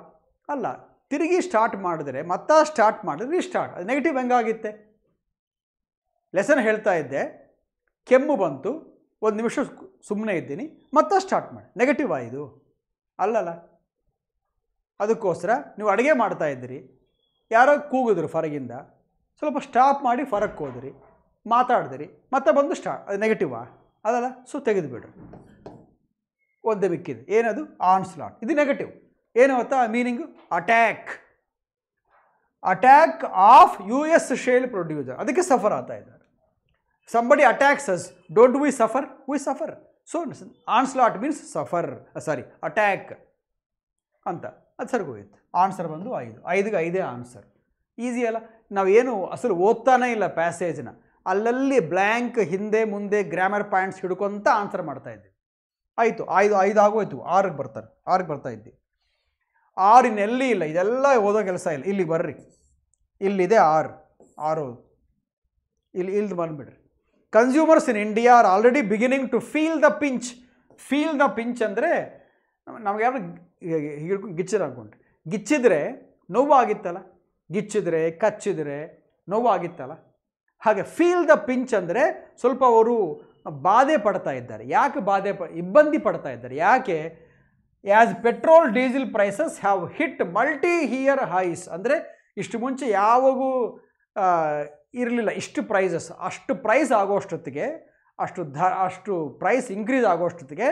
ಅಲ್ಲ ತಿರುಗಿ ಸ್ಟಾರ್ಟ್ ಮಾಡಿದ್ರೆ ಮತ್ತೆ ಸ್ಟಾರ್ಟ್ ಮಾಡಿದ್ರೆ ರೀಸ್ಟಾರ್ಟ್ ಅದು ನೆಗೆಟಿವ್ ಹೆಂಗಾಗಿತ್ತೆ ಲೆಸನ್ ಹೇಳ್ತಾ ಇದ್ದೆ ಕೆಮ್ಮು ಬಂತು ಒಂದು ನಿಮಿಷ ಸುಮ್ಮನೆ ಇದ್ದೀನಿ ಮತ್ತೆ ಸ್ಟಾರ್ಟ್ ಮಾಡಿ ನೆಗೆಟಿವ್ ಆಯಿತು ಅಲ್ಲಲ್ಲ ಅದಕ್ಕೋಸ್ಕರ ನೀವು ಅಡುಗೆ ಮಾಡ್ತಾ ಇದ್ದೀರಿ ಯಾರೋ ಕೂಗಿದ್ರು ಫರಗಿಂದ ಸ್ವಲ್ಪ ಸ್ಟಾಪ್ ಮಾಡಿ ಹೊರಕ್ಕೆ ಹೋದ್ರಿ ಮಾತಾಡಿದ್ರಿ ಮತ್ತೆ ಬಂದು ಸ್ಟಾ ಅದು ನೆಗೆಟಿವಾ ಅದಲ್ಲ ಸೊ ತೆಗೆದುಬಿಡ್ರಿ ಒದ್ದೆ ಬಿಕ್ಕಿದೆ ಏನದು ಆನ್ ಸ್ಲಾಟ್ ಇದು ನೆಗೆಟಿವ್ ಏನು ಗೊತ್ತಾ meaning attack attack of U S shale producer ಅದಕ್ಕೆ ಸಫರ್ ಆಗ್ತಾ ಇದ್ದಾರೆ somebody attacks us don't we suffer we suffer so onslaught means suffer sorry attack ಅಂತ ಅದು ಸರಿಗೋಯ್ತು ಆನ್ಸರ್ ಬಂದು ಐದು ಐದುಗೆ ಐದೇ ಆನ್ಸರ್ ಈಸಿ ಅಲ್ಲ ನಾವು ನಾವೇನು ಅಸಲು ಓದ್ತಾನೇ ಇಲ್ಲ ಪ್ಯಾಸೇಜ್ನ ಅಲ್ಲಲ್ಲಿ ಬ್ಲ್ಯಾಂಕ್ ಹಿಂದೆ ಮುಂದೆ ಗ್ರಾಮರ್ ಪಾಯಿಂಟ್ಸ್ ಹಿಡ್ಕೊಂತ ಆನ್ಸರ್ ಮಾಡ್ತಾ ಇದ್ದೀವಿ ಆಯಿತು ಐದು ಐದು ಆಗೋಯ್ತು ಆರಕ್ಕೆ ಬರ್ತಾರೆ ಆರಕ್ಕೆ ಬರ್ತಾ ಇದ್ದೆ ಆರು ಇಲ್ಲ ಇದೆಲ್ಲ ಓದೋ ಕೆಲಸ ಇಲ್ಲ ಇಲ್ಲಿ ಬರ್ರಿ ಇಲ್ಲಿದೆ ಆರು ಆರು ಇಲ್ಲಿ ಇಲ್ದು ಬಂದುಬಿಡ್ರಿ consumers in India are already beginning to feel the pinch feel the pinch ಅಂದರೆ ನಮ್ಗೆ ಯಾರು ಹಿಡ್ಕೊಂಡು ಗಿಚ್ಚಿದ ಅನ್ಕೊಂಡ್ರಿ ಗಿಚ್ಚಿದ್ರೆ ನೋವಾಗಿತ್ತಲ್ಲ ಗಿಚ್ಚಿದ್ರೆ ಕಚ್ಚಿದ್ರೆ ನೋವಾಗಿತ್ತಲ್ಲ ಹಾಗೆ ಫೀಲ್ ದ ಪಿಂಚ್ ಅಂದರೆ ಸ್ವಲ್ಪ ಅವರು ಬಾಧೆ ಪಡ್ತಾ ಇದ್ದಾರೆ ಯಾಕೆ ಬಾಧೆ ಪ ಇಬ್ಬಂದಿ ಪಡ್ತಾ ಇದ್ದಾರೆ ಯಾಕೆ as petrol diesel prices have hit multi year highs ಅಂದರೆ ಇಷ್ಟು ಮುಂಚೆ ಯಾವಾಗೂ ಇರಲಿಲ್ಲ ಇಷ್ಟು ಪ್ರೈಸಸ್ ಅಷ್ಟು ಪ್ರೈಸ್ ಆಗೋಷ್ಟೊತ್ತಿಗೆ ಅಷ್ಟು ಧ ಅಷ್ಟು ಪ್ರೈಸ್ ಇನ್ಕ್ರೀಸ್ ಆಗೋಷ್ಟೊತ್ತಿಗೆ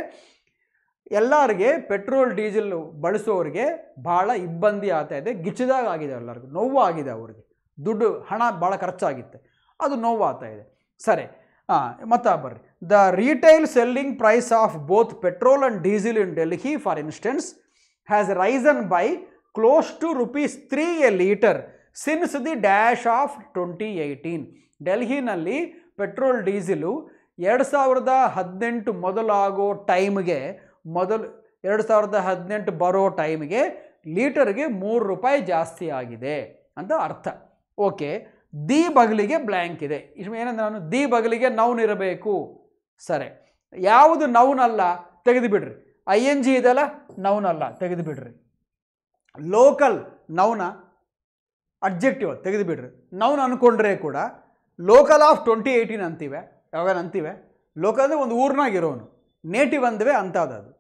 ಎಲ್ಲರಿಗೆ ಪೆಟ್ರೋಲ್ ಡೀಸೆಲ್ ಬಳಸೋರಿಗೆ ಭಾಳ ಇಬ್ಬಂದಿ ಆಗ್ತಾ ಇದೆ ಗಿಚ್ಚಿದಾಗ ಆಗಿದೆ ಎಲ್ಲರಿಗೂ ನೋವು ಆಗಿದೆ ಅವ್ರಿಗೆ ದುಡ್ಡು ಹಣ ಭಾಳ ಖರ್ಚಾಗಿತ್ತು ಅದು ನೋವು ಆಗ್ತಾ ಇದೆ ಸರಿ ಹಾಂ ಮತ್ತೆ ಬರ್ರಿ the retail selling price of both petrol and diesel in Delhi for instance has risen by close to rupees three a litre since the dash of twenty eighteen ಡೆಲ್ಹಿನಲ್ಲಿ ಪೆಟ್ರೋಲ್ ಡೀಸೆಲು ಎರಡು ಸಾವಿರದ ಹದಿನೆಂಟು ಮೊದಲಾಗೋ ಟೈಮ್ಗೆ ಮೊದಲು ಎರಡು ಸಾವಿರದ ಹದಿನೆಂಟು ಬರೋ ಟೈಮ್ಗೆ ಲೀಟರ್ಗೆ ಮೂರು ರೂಪಾಯಿ ಜಾಸ್ತಿ ಆಗಿದೆ ಅಂತ ಅರ್ಥ ಓಕೆ ದಿ ಬಗಲಿಗೆ ಬ್ಲ್ಯಾಂಕ್ ಇದೆ ಏನಂದ್ರೆ ನಾನು ದಿ ಬಗಲಿಗೆ ನೌನ್ ಇರಬೇಕು ಸರಿ ಯಾವುದು ನೌನಲ್ಲ ಬಿಡ್ರಿ ಐ ಎನ್ ಜಿ ಇದೆಲ್ಲ ನೌನಲ್ಲ ತೆಗೆದುಬಿಡ್ರಿ ಲೋಕಲ್ ನೌನ ಅಬ್ಜೆಕ್ಟಿವ್ ತೆಗೆದುಬಿಡ್ರಿ ನೌನ್ ಅಂದ್ಕೊಂಡ್ರೆ ಕೂಡ ಲೋಕಲ್ ಆಫ್ ಟ್ವೆಂಟಿ ಏಯ್ಟೀನ್ ಅಂತೀವಿ ಯಾವಾಗ ಅಂತೀವಿ ಲೋಕಲ್ ಅಂದರೆ ಒಂದು ಊರ್ನಾಗಿರೋನು ನೇಟಿವ್ ಅಂದವೆ ಅಂತಾದದು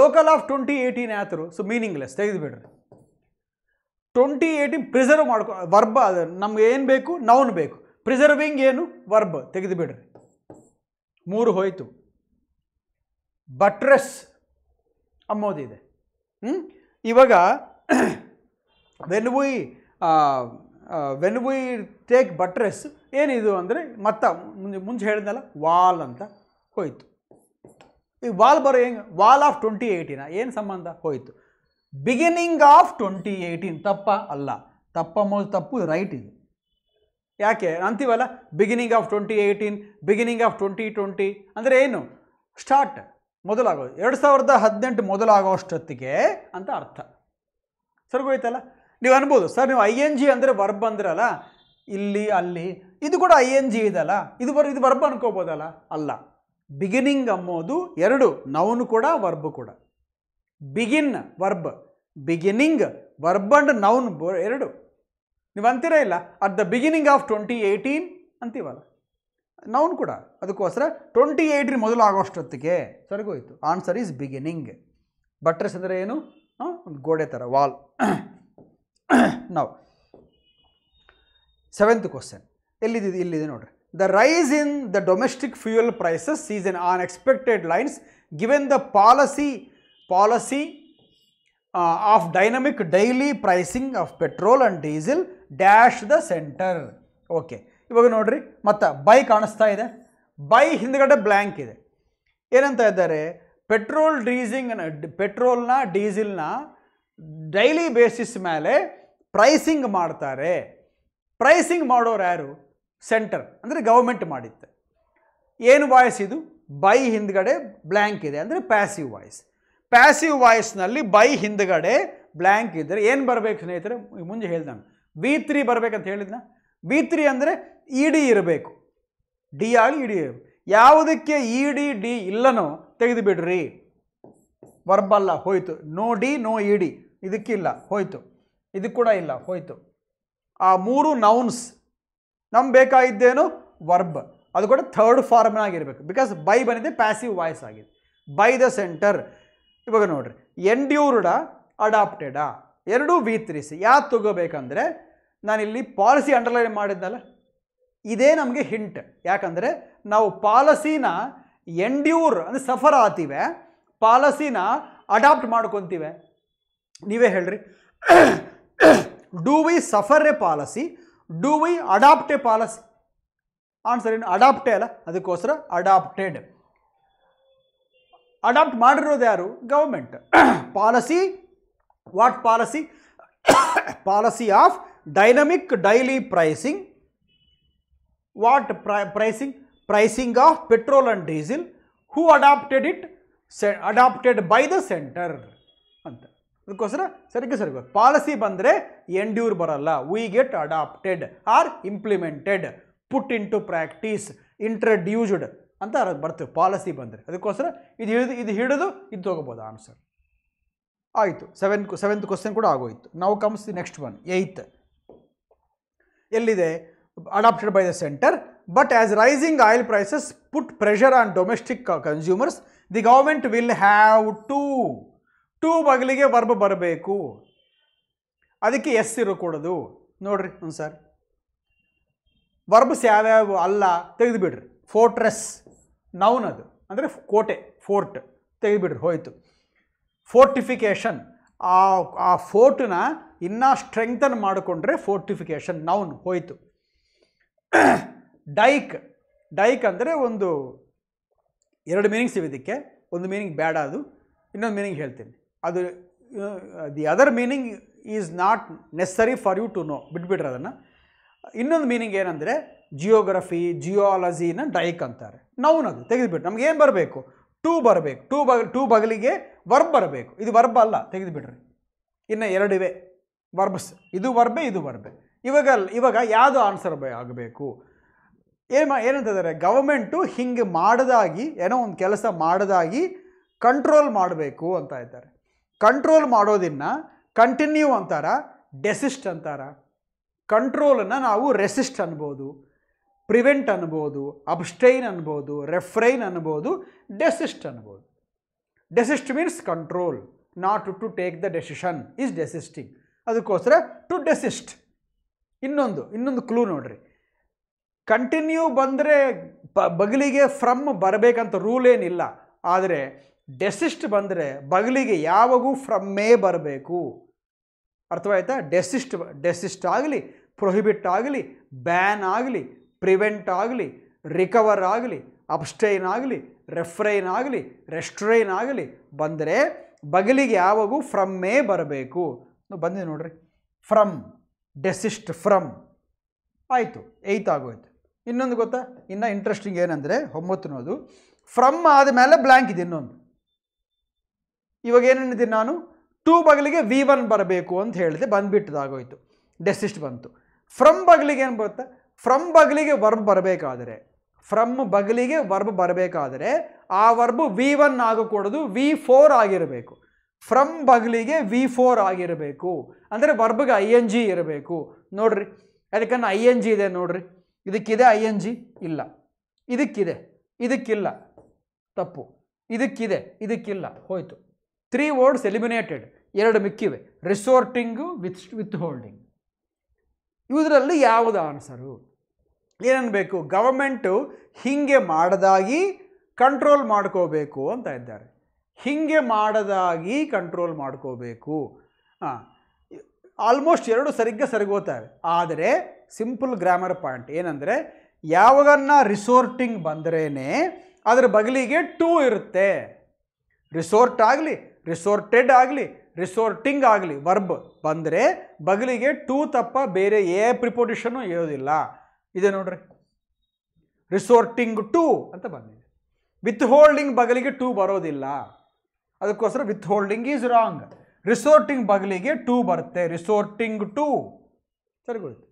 ಲೋಕಲ್ ಆಫ್ ಟ್ವೆಂಟಿ ಏಯ್ಟೀನ್ ಆತರು ಸೊ ಮೀನಿಂಗ್ಲೆಸ್ ತೆಗೆದುಬಿಡ್ರಿ ಟ್ವೆಂಟಿ ಏಯ್ಟೀನ್ ಪ್ರಿಸರ್ವ್ ಮಾಡ್ಕೊ ವರ್ಬ್ ಅದು ನಮ್ಗೆ ಏನು ಬೇಕು ನೌನ್ ಬೇಕು ಪ್ರಿಸರ್ವಿಂಗ್ ಏನು ವರ್ಬ್ ತೆಗೆದುಬಿಡ್ರಿ ಮೂರು ಹೋಯಿತು ಬಟ್ರೆಸ್ ಅಮ್ಮೋದಿದೆ ಇವಾಗ when we when we take buttress ಏನಿದು ಅಂದರೆ ಮತ್ತೆ ಮುಂದೆ ಮುಂಚೆ ಹೇಳಿದ್ನಲ್ಲ ವಾಲ್ ಅಂತ ಹೋಯಿತು ಈ ವಾಲ್ ಬರೋ ಹೆಂಗೆ ವಾಲ್ ಆಫ್ ಟ್ವೆಂಟಿ ಏಯ್ಟಿನ ಏನು ಸಂಬಂಧ ಹೋಯಿತು ಬಿಗಿನಿಂಗ್ ಆಫ್ ಟ್ವೆಂಟಿ ಏಯ್ಟೀನ್ ತಪ್ಪ ಅಲ್ಲ ತಪ್ಪ ಮೊದಲು ತಪ್ಪು ರೈಟ್ ಇದು ಯಾಕೆ ಅಂತೀವಲ್ಲ beginning of twenty eighteen beginning of twenty twenty ಅಂದರೆ ಏನು ಸ್ಟಾರ್ಟ್ ಮೊದಲಾಗೋದು ಎರಡು ಸಾವಿರದ ಹದಿನೆಂಟು ಮೊದಲಾಗೋಷ್ಟೊತ್ತಿಗೆ ಅಂತ ಅರ್ಥ ಸರಿಗೋಯ್ತಲ್ಲ ನೀವು ಅನ್ಬೋದು ಸರ್ ನೀವು ಐ ಎನ್ ಜಿ ಅಂದರೆ ವರ್ಬ್ ಅಂದ್ರಲ್ಲ ಇಲ್ಲಿ ಅಲ್ಲಿ ಇದು ಕೂಡ ಐ ಎನ್ ಜಿ ಇದಲ್ಲ ಇದು ಬರ್ ಇದು ವರ್ಬ್ ಅನ್ಕೋಬೋದಲ್ಲ ಅಲ್ಲ ಬಿಗಿನಿಂಗ್ ಅಮ್ಮೋದು ಎರಡು ನೌನು ಕೂಡ ವರ್ಬ್ ಕೂಡ begin verb beginning verb and noun ಎರಡು ನೀವು ಅಂತೀರಾ ಇಲ್ಲ at the beginning of twenty eighteen ಅಂತೀವಲ್ಲ ನೌನ್ ಕೂಡ ಅದಕ್ಕೋಸ್ಕರ ಟ್ವೆಂಟಿ ಏಯ್ಟೀನ್ ಮೊದಲು ಆಗೋಷ್ಟೊತ್ತಿಗೆ ಸರಿಗೋಯ್ತು ಆನ್ಸರ್ ಈಸ್ ಬಿಗಿನಿಂಗ್ ಬಟ್ರೆಸ್ ಅಂದರೆ ಏನು ಒಂದು ಗೋಡೆ ಥರ ವಾಲ್ ನಾವು ಸೆವೆಂತ್ ಕ್ವಶನ್ ಎಲ್ಲಿದ್ದು ಇಲ್ಲಿದೆ ನೋಡ್ರಿ the rise in the domestic fuel prices is an unexpected lines given the policy policy of uh, of dynamic pricing of of petrol and dash the centre okay ಇವಾಗ ನೋಡ್ರಿ ಮತ್ತು by ಕಾಣಿಸ್ತಾ ಇದೆ by ಹಿಂದ್ಗಡೆ blank ಇದೆ ಏನಂತ ಇದ್ದಾರೆ petrol ಡೀಸಿಂಗ್ನ ಪೆಟ್ರೋಲ್ನ ಡೀಸಿಲ್ನ ಡೈಲಿ ಬೇಸಿಸ್ ಮೇಲೆ ಪ್ರೈಸಿಂಗ್ ಮಾಡ್ತಾರೆ ಪ್ರೈಸಿಂಗ್ ಮಾಡೋರು ಯಾರು ಸೆಂಟರ್ ಅಂದರೆ ಗೌರ್ಮೆಂಟ್ ಮಾಡಿತ್ತೆ ಏನು ವಾಯ್ಸ್ ಇದು ಬೈ ಹಿಂದ್ಗಡೆ ಬ್ಲ್ಯಾಂಕ್ ಇದೆ ಅಂದರೆ ಪ್ಯಾಸಿವ್ ವಾಯ್ಸ್ ಪ್ಯಾಸಿವ್ ವಾಯ್ಸ್ನಲ್ಲಿ ಬೈ ಹಿಂದ್ಗಡೆ ಬ್ಲ್ಯಾಂಕ್ ಇದ್ದರೆ ಏನು ಬರಬೇಕು ಸ್ನೇಹಿತರೆ ಮುಂಜೆ ಹೇಳಿದೆ ನಾನು ವಿ ತ್ರೀ ಬರಬೇಕಂತ ಹೇಳಿದ್ನ ವಿ ತ್ರೀ ಅಂದರೆ ಇ e ಡಿ ಇರಬೇಕು ಡಿ ಆಗಲಿ e ಇರಬೇಕು ಯಾವುದಕ್ಕೆ ಇ ಡಿ ಡಿ ಇಲ್ಲನೋ ತೆಗೆದು ಬಿಡ್ರಿ ಅಲ್ಲ ಹೋಯಿತು no D no E e D ಇದಕ್ಕಿಲ್ಲ ಹೋಯ್ತು ಇದು ಕೂಡ ಇಲ್ಲ ಹೋಯ್ತು ಆ ಮೂರು ನೌನ್ಸ್ ನಮ್ಗೆ ಬೇಕಾಗಿದ್ದೇನು ವರ್ಬ್ ಅದು ಕೂಡ ಥರ್ಡ್ ಫಾರ್ಮ್ನಾಗಿರಬೇಕು ಬಿಕಾಸ್ ಬೈ ಬಂದಿದೆ ಪ್ಯಾಸಿವ್ ವಾಯ್ಸ್ ಆಗಿದೆ ಬೈ ದ ಸೆಂಟರ್ ಇವಾಗ ನೋಡ್ರಿ ಎಂಡ್ಯೂರ್ಡಾ ಅಡಾಪ್ಟೆಡಾ ಎರಡೂ ವಿತರಿಸಿ ಯಾರು ತಗೋಬೇಕಂದ್ರೆ ನಾನಿಲ್ಲಿ ಪಾಲಿಸಿ ಅಂಡರ್ಲೈನ್ ಮಾಡಿದ್ದಲ್ಲ ಇದೇ ನಮಗೆ ಹಿಂಟ್ ಯಾಕಂದರೆ ನಾವು ಪಾಲಸಿನ ಎಂಡ್ಯೂರ್ ಅಂದರೆ ಸಫರ್ ಆತೀವಿ ಪಾಲಸಿನ ಅಡಾಪ್ಟ್ ಮಾಡ್ಕೊತೀವಿ ನೀವೇ ಹೇಳ್ರಿ do we suffer a policy do we adopt a policy answer ಏನು ಅಡಾಪ್ಟೇ ಅಲ್ಲ ಅದಕ್ಕೋಸ್ಕರ ಅಡಾಪ್ಟೆಡ್ ಅಡಾಪ್ಟ್ ಮಾಡಿರೋದು ಯಾರು government policy what policy policy of dynamic daily pricing what pri pricing pricing of petrol and diesel who adopted it say adopted by the centre ಅಂತ ಅದಕ್ಕೋಸ್ಕರ ಸರಿಗೆ ಸರಿ ಪಾಲಿಸಿ ಬಂದರೆ ಎಂಡ್ಯೂರ್ ಬರಲ್ಲ we get adopted R implemented put into practice introduced ಅಂತ ಬರ್ತೇವೆ policy ಬಂದರೆ ಅದಕ್ಕೋಸ್ಕರ ಇದು ಹಿಡಿದು ಇದು ಹಿಡಿದು ಇದು ತೊಗೋಬೋದು ಆನ್ಸರ್ ಆಯಿತು ಸೆವೆನ್ ಸೆವೆಂತ್ ಕ್ವಶನ್ ಕೂಡ ಆಗೋಯಿತು ನಾವು comes the next one eight ಎಲ್ಲಿದೆ adopted by the centre but as rising oil prices put pressure on domestic consumers the government will have to to ಬಗಲಿಗೆ ವರ್ಬ್ ಬರಬೇಕು ಅದಕ್ಕೆ ಎಸ್ ಇರಕೂಡದು ನೋಡ್ರಿ ಹ್ಞೂ ಸರ್ ವರ್ಬ್ಸ್ ಯಾವ್ಯಾವು ಅಲ್ಲ ತೆಗೆದುಬಿಡ್ರಿ ಫೋರ್ಟ್ರೆಸ್ ನೌನ್ ಅದು ಅಂದರೆ ಕೋಟೆ ಫೋರ್ಟ್ ತೆಗೆದುಬಿಡ್ರಿ ಹೋಯಿತು ಫೋರ್ಟಿಫಿಕೇಷನ್ ಆ ಆ ಫೋರ್ಟನ್ನ ಇನ್ನೂ ಸ್ಟ್ರೆಂಗ್ತನ್ ಮಾಡಿಕೊಂಡ್ರೆ ಫೋರ್ಟಿಫಿಕೇಷನ್ ನೌನ್ ಹೋಯಿತು ಡೈಕ್ ಡೈಕ್ ಅಂದರೆ ಒಂದು ಎರಡು ಮೀನಿಂಗ್ಸ್ ಇವೆ ಇದಕ್ಕೆ ಒಂದು ಮೀನಿಂಗ್ ಬ್ಯಾಡ ಅದು ಇನ್ನೊಂದು ಮೀನಿಂಗ್ ಹೇಳ್ತೀನಿ ಅದು the other meaning is not necessary for you to know ಬಿಟ್ಬಿಡ್ರಿ ಅದನ್ನು ಇನ್ನೊಂದು ಮೀನಿಂಗ್ ಏನಂದರೆ ಜಿಯೋಗ್ರಫಿ ಜಿಯೋಲಜಿನ ಡೈಕ್ ಅಂತಾರೆ ನೌನ್ ಅದು ತೆಗೆದುಬಿಟ್ಟು ನಮ್ಗೆ ಏನು ಬರಬೇಕು ಟೂ ಬರಬೇಕು ಟೂ ಬಗ ಟೂ ಬಗಲಿಗೆ ವರ್ಬ್ ಬರಬೇಕು ಇದು ವರ್ಬ್ ಅಲ್ಲ ತೆಗೆದುಬಿಡ್ರಿ ಇನ್ನು ಎರಡಿವೆ ವರ್ಬ್ಸ್ ಇದು ವರ್ಬೆ ಇದು ವರ್ಬೆ ಇವಾಗ ಇವಾಗ ಯಾವುದು ಆನ್ಸರ್ ಆಗಬೇಕು ಏನು ಏನಂತಿದ್ದಾರೆ ಗವರ್ಮೆಂಟು ಹಿಂಗೆ ಮಾಡದಾಗಿ ಏನೋ ಒಂದು ಕೆಲಸ ಮಾಡದಾಗಿ ಕಂಟ್ರೋಲ್ ಮಾಡಬೇಕು ಅಂತ ಇದ್ದಾರೆ ಕಂಟ್ರೋಲ್ ಮಾಡೋದನ್ನ ಕಂಟಿನ್ಯೂ ಅಂತಾರ ಡೆಸಿಸ್ಟ್ ಅಂತಾರ ಕಂಟ್ರೋಲನ್ನು ನಾವು ರೆಸಿಸ್ಟ್ ಅನ್ಬೋದು ಪ್ರಿವೆಂಟ್ ಅನ್ಬೋದು ಅಬ್ಸ್ಟೈನ್ ಅನ್ಬೋದು ರೆಫ್ರೈನ್ ಅನ್ಬೋದು ಡೆಸಿಸ್ಟ್ ಅನ್ಬೋದು desist means control not to take the decision is desisting ಅದಕ್ಕೋಸ್ಕರ ಟು ಡೆಸಿಸ್ಟ್ ಇನ್ನೊಂದು ಇನ್ನೊಂದು ಕ್ಲೂ ನೋಡ್ರಿ ಕಂಟಿನ್ಯೂ ಬಂದರೆ ಬಗಲಿಗೆ ಫ್ರಮ್ ಬರಬೇಕಂತ ರೂಲ್ ಏನಿಲ್ಲ ಆದರೆ ಡೆಸಿಸ್ಟ್ ಬಂದರೆ ಬಗಲಿಗೆ ಯಾವಾಗೂ ಫ್ರಮ್ಮೇ ಬರಬೇಕು ಅರ್ಥವಾಯ್ತಾ ಡೆಸಿಸ್ಟ್ ಡೆಸಿಸ್ಟ್ ಆಗಲಿ ಪ್ರೊಹಿಬಿಟ್ ಆಗಲಿ ಬ್ಯಾನ್ ಆಗಲಿ ಪ್ರಿವೆಂಟ್ ಆಗಲಿ ರಿಕವರ್ ಆಗಲಿ ಅಪ್ಸ್ಟೈನ್ ಆಗಲಿ ರೆಫ್ರೈನ್ ಆಗಲಿ ರೆಸ್ಟ್ರೈನ್ ಆಗಲಿ ಬಂದರೆ ಬಗಲಿಗೆ ಯಾವಾಗೂ ಫ್ರಮ್ಮೇ ಬರಬೇಕು ಬಂದಿದೆ ನೋಡ್ರಿ ಫ್ರಮ್ ಡೆಸಿಸ್ಟ್ ಫ್ರಮ್ ಆಯಿತು ಏಯ್ತ್ ಆಗೋಯ್ತು ಇನ್ನೊಂದು ಗೊತ್ತಾ ಇನ್ನು ಇಂಟ್ರೆಸ್ಟಿಂಗ್ ಏನಂದರೆ ಒಂಬತ್ತನೋದು ಫ್ರಮ್ ಆದಮೇಲೆ ಬ್ಲ್ಯಾಂಕ್ ಇದೆ ಇನ್ನೊಂದು ಇವಾಗ ಏನೇನಿದ್ದೀನಿ ನಾನು ಟೂ ಬಗಲಿಗೆ ವಿ ಒನ್ ಬರಬೇಕು ಅಂತ ಹೇಳಿದೆ ಬಂದುಬಿಟ್ಟದಾಗೋಯ್ತು ಡೆಸಿಸ್ಟ್ ಬಂತು ಫ್ರಮ್ ಬಗಲಿಗೆ ಏನು ಬರುತ್ತೆ ಫ್ರಮ್ ಬಗಲಿಗೆ ವರ್ಬ್ ಬರಬೇಕಾದರೆ ಫ್ರಮ್ ಬಗಲಿಗೆ ವರ್ಬ್ ಬರಬೇಕಾದರೆ ಆ ವರ್ಬ್ ವಿ ಒನ್ ಆಗಕೂಡದು ವಿ ಫೋರ್ ಆಗಿರಬೇಕು ಫ್ರಮ್ ಬಗಲಿಗೆ ವಿ ಫೋರ್ ಆಗಿರಬೇಕು ಅಂದರೆ ವರ್ಬ್ಗೆ ಐ ಎನ್ ಜಿ ಇರಬೇಕು ನೋಡ್ರಿ ಅದಕ್ಕನ್ನು ಐ ಎನ್ ಜಿ ಇದೆ ನೋಡ್ರಿ ಇದಕ್ಕಿದೆ ಐ ಎನ್ ಜಿ ಇಲ್ಲ ಇದಕ್ಕಿದೆ ಇದಕ್ಕಿಲ್ಲ ತಪ್ಪು ಇದಕ್ಕಿದೆ ಇದಕ್ಕಿಲ್ಲ ಹೋಯಿತು ತ್ರೀ ವರ್ಡ್ಸ್ ಎಲಿಮಿನೇಟೆಡ್ ಎರಡು ಮಿಕ್ಕಿವೆ ರಿಸೋರ್ಟಿಂಗು ವಿತ್ ವಿತ್ ಹೋಲ್ಡಿಂಗ್ ಇದರಲ್ಲಿ ಯಾವುದು ಆನ್ಸರು ಏನನ್ನಬೇಕು ಗವರ್ಮೆಂಟು ಹೀಗೆ ಮಾಡದಾಗಿ ಕಂಟ್ರೋಲ್ ಮಾಡ್ಕೋಬೇಕು ಅಂತ ಇದ್ದಾರೆ ಹೀಗೆ ಮಾಡದಾಗಿ ಕಂಟ್ರೋಲ್ ಮಾಡ್ಕೋಬೇಕು ಹಾಂ ಆಲ್ಮೋಸ್ಟ್ ಎರಡು ಸರಿಗ್ಗ ಸರಿಗೋತಾರೆ ಆದರೆ ಸಿಂಪಲ್ ಗ್ರಾಮರ್ ಪಾಯಿಂಟ್ ಏನಂದರೆ ಯಾವಾಗನ್ನ ರಿಸೋರ್ಟಿಂಗ್ ಬಂದ್ರೇ ಅದರ ಬಗಲಿಗೆ ಟೂ ಇರುತ್ತೆ ರಿಸೋರ್ಟ್ ಆಗಲಿ ರಿಸೋರ್ಟೆಡ್ ಆಗಲಿ ರಿಸೋರ್ಟಿಂಗ್ ಆಗಲಿ ವರ್ಬ್ ಬಂದರೆ ಬಗಲಿಗೆ ಟೂ ತಪ್ಪ ಬೇರೆ ಏ ಪ್ರಿಪೋಟಿಷನು ಇರೋದಿಲ್ಲ ಇದೆ ನೋಡ್ರಿ ರಿಸೋರ್ಟಿಂಗ್ ಟು ಅಂತ ಬಂದಿದೆ ವಿತ್ ಹೋಲ್ಡಿಂಗ್ ಬಗಲಿಗೆ ಟೂ ಬರೋದಿಲ್ಲ ಅದಕ್ಕೋಸ್ಕರ withholding is wrong resorting ಬಗಲಿಗೆ ಟೂ ಬರುತ್ತೆ ರಿಸೋರ್ಟಿಂಗ್ ಟು ಸರಿಗೊಳ್ತು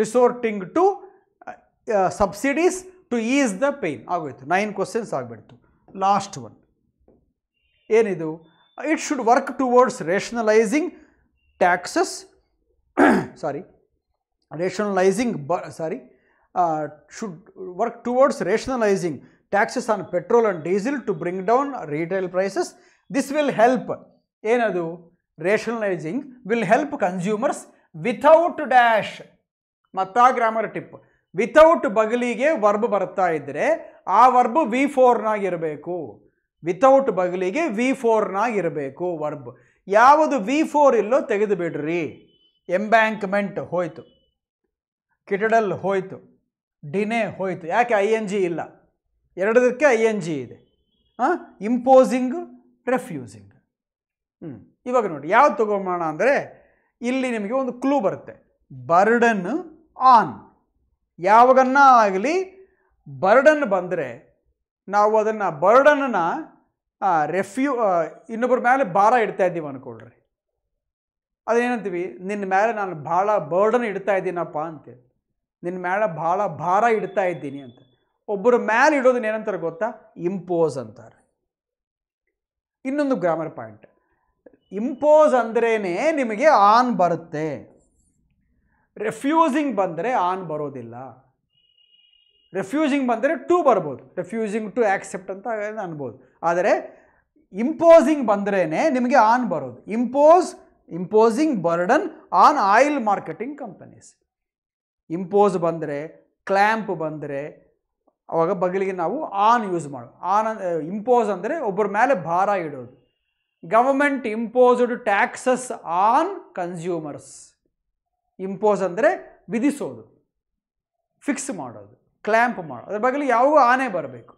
resorting to subsidies to is the pain ಆಗೋಯ್ತು ನೈನ್ ಕ್ವಶನ್ಸ್ ಆಗಿಬಿಡ್ತು ಲಾಸ್ಟ್ ಒನ್ ಏನಿದು it should work towards rationalizing taxes sorry rationalizing, sorry, should work towards rationalizing taxes on petrol and diesel to bring down retail prices. This will help, ENADU? rationalizing will help consumers without dash. ಮತ್ತ grammar tip without ಬಗಲಿಗೆ verb ಬರ್ತಾ ಇದ್ದರೆ ಆ verb V ಫೋರ್ನಾಗಿರಬೇಕು without ಬಗಲಿಗೆ V ಫೋರ್ನಾಗಿರಬೇಕು verb ಯಾವುದು V four ಇಲ್ಲೋ ತೆಗೆದುಬಿಡ್ರಿ Embankment ಹೋಯಿತು ಕಿಟಡಲ್ ಹೋಯಿತು ಡಿನೆ ಹೋಯಿತು ಯಾಕೆ ಐ ಎನ್ ಜಿ ಇಲ್ಲ ಎರಡದಕ್ಕೆ ಐ ಎನ್ ಜಿ ಇದೆ ಹಾಂ ಇಂಪೋಸಿಂಗ್ ರೆಫ್ಯೂಸಿಂಗ್ ಹ್ಞೂ ಇವಾಗ ನೋಡಿ ಯಾವ್ದು ತಗೊಂಬೋಣ ಅಂದರೆ ಇಲ್ಲಿ ನಿಮಗೆ ಒಂದು ಕ್ಲೂ ಬರುತ್ತೆ ಬರ್ಡನ್ ಆನ್ ಯಾವಾಗನ್ನ ಆಗಲಿ ಬರ್ಡನ್ ಬಂದರೆ ನಾವು ಅದನ್ನು ಬರ್ಡನ್ನ ರೆಫ್ಯೂ ಇನ್ನೊಬ್ಬರ ಮೇಲೆ ಭಾರ ಇಡ್ತಾ ಇದ್ದೀವಿ ಅಂದ್ಕೊಳ್ರಿ ಅದೇನಂತೀವಿ ನಿನ್ನ ಮೇಲೆ ನಾನು ಭಾಳ ಬರ್ಡನ್ ಇಡ್ತಾ ಇದ್ದೀನಪ್ಪ ಅಂತೇಳಿ ನಿನ್ನ ಮೇಲೆ ಭಾಳ ಭಾರ ಇಡ್ತಾ ಇದ್ದೀನಿ ಅಂತ ಒಬ್ಬರು ಮೇಲೆ ಇಡೋದನ್ನ ಏನಂತಾರೆ ಗೊತ್ತಾ ಇಂಪೋಸ್ ಅಂತಾರೆ ಇನ್ನೊಂದು ಗ್ರಾಮರ್ ಪಾಯಿಂಟ್ ಇಂಪೋಸ್ ಅಂದ್ರೇ ನಿಮಗೆ ಆನ್ ಬರುತ್ತೆ ರೆಫ್ಯೂಸಿಂಗ್ ಬಂದರೆ ಆನ್ ಬರೋದಿಲ್ಲ ರೆಫ್ಯೂಸಿಂಗ್ ಬಂದರೆ ಟು ಬರ್ಬೋದು ರೆಫ್ಯೂಸಿಂಗ್ ಟು ಆಕ್ಸೆಪ್ಟ್ ಅಂತ ಅನ್ಬೋದು ಆದರೆ ಇಂಪೋಸಿಂಗ್ ಬಂದ್ರೇ ನಿಮಗೆ ಆನ್ ಬರೋದು impose imposing burden on oil marketing companies impose ಬಂದರೆ ಕ್ಲ್ಯಾಂಪ್ ಬಂದರೆ ಅವಾಗ ಬಗಲಿಗೆ ನಾವು ಆನ್ ಯೂಸ್ ಮಾಡು ಆನ್ ಇಂಪೋಸ್ ಅಂದರೆ ಒಬ್ಬರ ಮೇಲೆ ಭಾರ ಇಡೋದು government imposed taxes on consumers impose ಅಂದರೆ ವಿಧಿಸೋದು ಫಿಕ್ಸ್ ಮಾಡೋದು ಕ್ಲ್ಯಾಂಪ್ ಮಾಡೋದು ಅದ್ರ ಬಗಲಿಗೆ ಯಾವಾಗ ಆನೆ ಬರಬೇಕು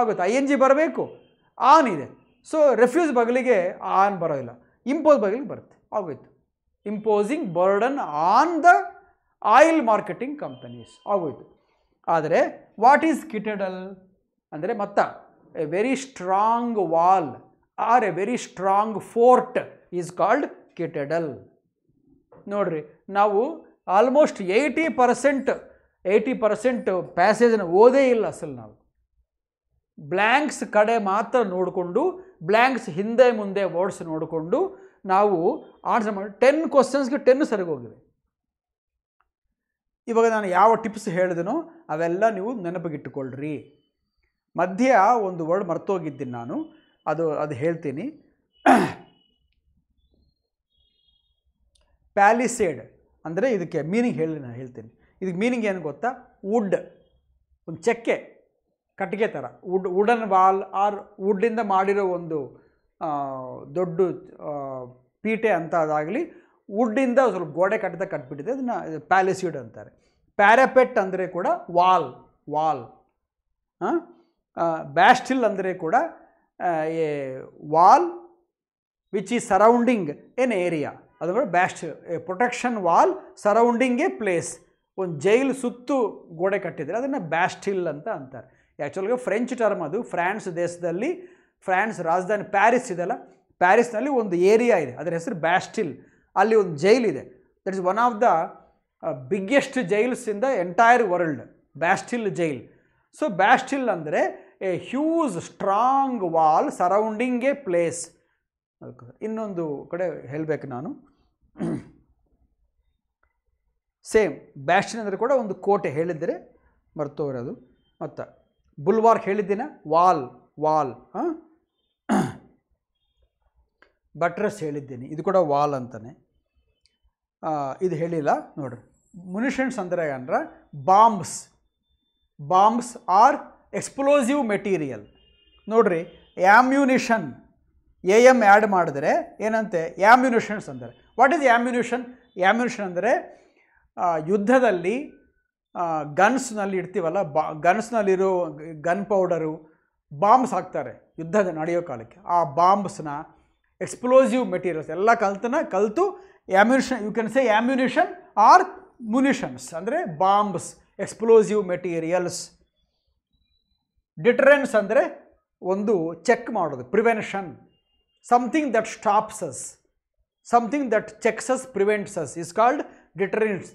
ಆಗುತ್ತೆ ಐ ಎನ್ ಜಿ ಬರಬೇಕು ಆನ್ ಇದೆ ಸೊ ರೆಫ್ಯೂಸ್ ಬಗಲಿಗೆ ಆನ್ ಬರೋದಿಲ್ಲ ಇಂಪೋಸ್ ಬಗಲಿಗೆ ಬರುತ್ತೆ ಆಗೋಯ್ತು imposing burden on the oil marketing companies ಆಗೋಯಿತು ಆದರೆ ವಾಟ್ ಈಸ್ ಕಿಟಡಲ್ ಅಂದರೆ ಮತ್ತ a very strong wall or a very strong fort is called citadel ನೋಡ್ರಿ ನಾವು almost eighty percent eighty percent ಪ್ಯಾಸೇಜನ್ನು ಓದೇ ಇಲ್ಲ ಅಸಲು ನಾವು ಬ್ಲ್ಯಾಂಕ್ಸ್ ಕಡೆ ಮಾತ್ರ ನೋಡಿಕೊಂಡು ಬ್ಲ್ಯಾಂಕ್ಸ್ ಹಿಂದೆ ಮುಂದೆ ವರ್ಡ್ಸ್ ನೋಡಿಕೊಂಡು ನಾವು ಆನ್ಸರ್ ಮಾಡಿ ಟೆನ್ ಕ್ವಶನ್ಸ್ಗೆ ಟೆನ್ ಸರಿಗೋಗಿದೆ ಇವಾಗ ನಾನು ಯಾವ ಟಿಪ್ಸ್ ಹೇಳಿದೆನೋ ಅವೆಲ್ಲ ನೀವು ನೆನಪಿಗಿಟ್ಟುಕೊಳ್ಳ್ರಿ ಮಧ್ಯ ಒಂದು ವರ್ಡ್ ಮರ್ತೋಗಿದ್ದೀನಿ ನಾನು ಅದು ಅದು ಹೇಳ್ತೀನಿ ಪ್ಯಾಲಿಸೇಡ್ ಅಂದರೆ ಇದಕ್ಕೆ ಮೀನಿಂಗ್ ಹೇಳಿ ನಾನು ಹೇಳ್ತೀನಿ ಇದಕ್ಕೆ ಮೀನಿಂಗ್ ಏನು ಗೊತ್ತಾ ವುಡ್ ಒಂದು ಚಕ್ಕೆ ಕಟ್ಟಿಗೆ ಥರ ವುಡ್ ವುಡನ್ ವಾಲ್ ಆರ್ ವುಡ್ಡಿಂದ ಮಾಡಿರೋ ಒಂದು ದೊಡ್ಡ ಪೀಟೆ ಅಂತ ಅದಾಗಲಿ ವುಡ್ಡಿಂದ ಸ್ವಲ್ಪ ಗೋಡೆ ಕಟ್ಟದ ಕಟ್ಬಿಟ್ಟಿದೆ ಅದನ್ನು ಪ್ಯಾಲಿಸ್ಯೂಡ್ ಅಂತಾರೆ ಪ್ಯಾರಾಪೆಟ್ ಅಂದರೆ ಕೂಡ ವಾಲ್ ವಾಲ್ ಬ್ಯಾಸ್ಟಿಲ್ ಅಂದರೆ ಕೂಡ a wall which is surrounding an area ಅದು ಕೂಡ bast protection wall surrounding a place ಒಂದು ಜೈಲ್ ಸುತ್ತು ಗೋಡೆ ಕಟ್ಟಿದರೆ ಅದನ್ನು ಬ್ಯಾಸ್ಟಿಲ್ ಅಂತ ಅಂತಾರೆ ಆ್ಯಕ್ಚುಲ್ಗೆ ಫ್ರೆಂಚ್ ಟರ್ಮ್ ಅದು ಫ್ರಾನ್ಸ್ ದೇಶದಲ್ಲಿ ಫ್ರಾನ್ಸ್ ರಾಜಧಾನಿ ಪ್ಯಾರಿಸ್ ಇದೆಲ್ಲ ಪ್ಯಾರಿಸ್ನಲ್ಲಿ ಒಂದು ಏರಿಯಾ ಇದೆ ಅದರ ಹೆಸರು ಬ್ಯಾಸ್ಟಿಲ್ ಅಲ್ಲಿ ಒಂದು ಜೈಲಿದೆ that is one of the biggest jails in the entire world Bastille jail so Bastille ಅಂದರೆ a huge strong wall surrounding a place ಇನ್ನೊಂದು ಕಡೆ ಹೇಳಬೇಕು ನಾನು ಸೇಮ್ ಬ್ಯಾಸ್ಟಿನ್ ಅಂದರೆ ಕೂಡ ಒಂದು ಕೋಟೆ ಹೇಳಿದರೆ ಹೇಳಿದ್ದರೆ ಅದು ಮತ್ತು ಬುಲ್ವಾರ್ಕ್ ಹೇಳಿದ್ದೀನ ವಾಲ್ ವಾಲ್ ಹಾಂ ಬಟ್ರಸ್ ಹೇಳಿದ್ದೀನಿ ಇದು ಕೂಡ ವಾಲ್ ಅಂತಲೇ ಇದು ಹೇಳಿಲ್ಲ ನೋಡ್ರಿ ಮುನಿಷನ್ಸ್ ಅಂದರೆ ಅಂದ್ರೆ bombs bombs or explosive material ನೋಡ್ರಿ ಆ್ಯಮ್ಯುನಿಷನ್ ಎ ಎಮ್ ಆ್ಯಡ್ ಮಾಡಿದ್ರೆ ಏನಂತೆ ಆ್ಯಮ್ಯುನಿಷನ್ಸ್ ಅಂದರೆ ವಾಟ್ ಈಸ್ ಆ್ಯಮ್ಯುನಿಷನ್ ಆ್ಯಮ್ಯುನಿಷನ್ ಅಂದರೆ ಯುದ್ಧದಲ್ಲಿ ಗನ್ಸ್ನಲ್ಲಿ ಇಡ್ತೀವಲ್ಲ ಬಾ ಗನ್ಸ್ನಲ್ಲಿರೋ ಗನ್ ಪೌಡರು ಬಾಂಬ್ಸ್ ಹಾಕ್ತಾರೆ ಯುದ್ಧದ ನಡೆಯೋ ಕಾಲಕ್ಕೆ ಆ ಬಾಂಬ್ಸ್ನ ಎಕ್ಸ್ಪ್ಲೋಸಿವ್ ಮೆಟೀರಿಯಲ್ಸ್ ಎಲ್ಲ ಕಲ್ತನ ಕಲಿತು ammunition, you can say ammunition or munitions ಅಂದರೆ ಬಾಂಬ್ಸ್ ಎಕ್ಸ್ಪ್ಲೋಸಿವ್ ಮೆಟೀರಿಯಲ್ಸ್ ಡಿಟರೆನ್ಸ್ ಅಂದರೆ ಒಂದು ಚೆಕ್ ಮಾಡೋದು prevention something that stops us something that checks us prevents us is called deterrence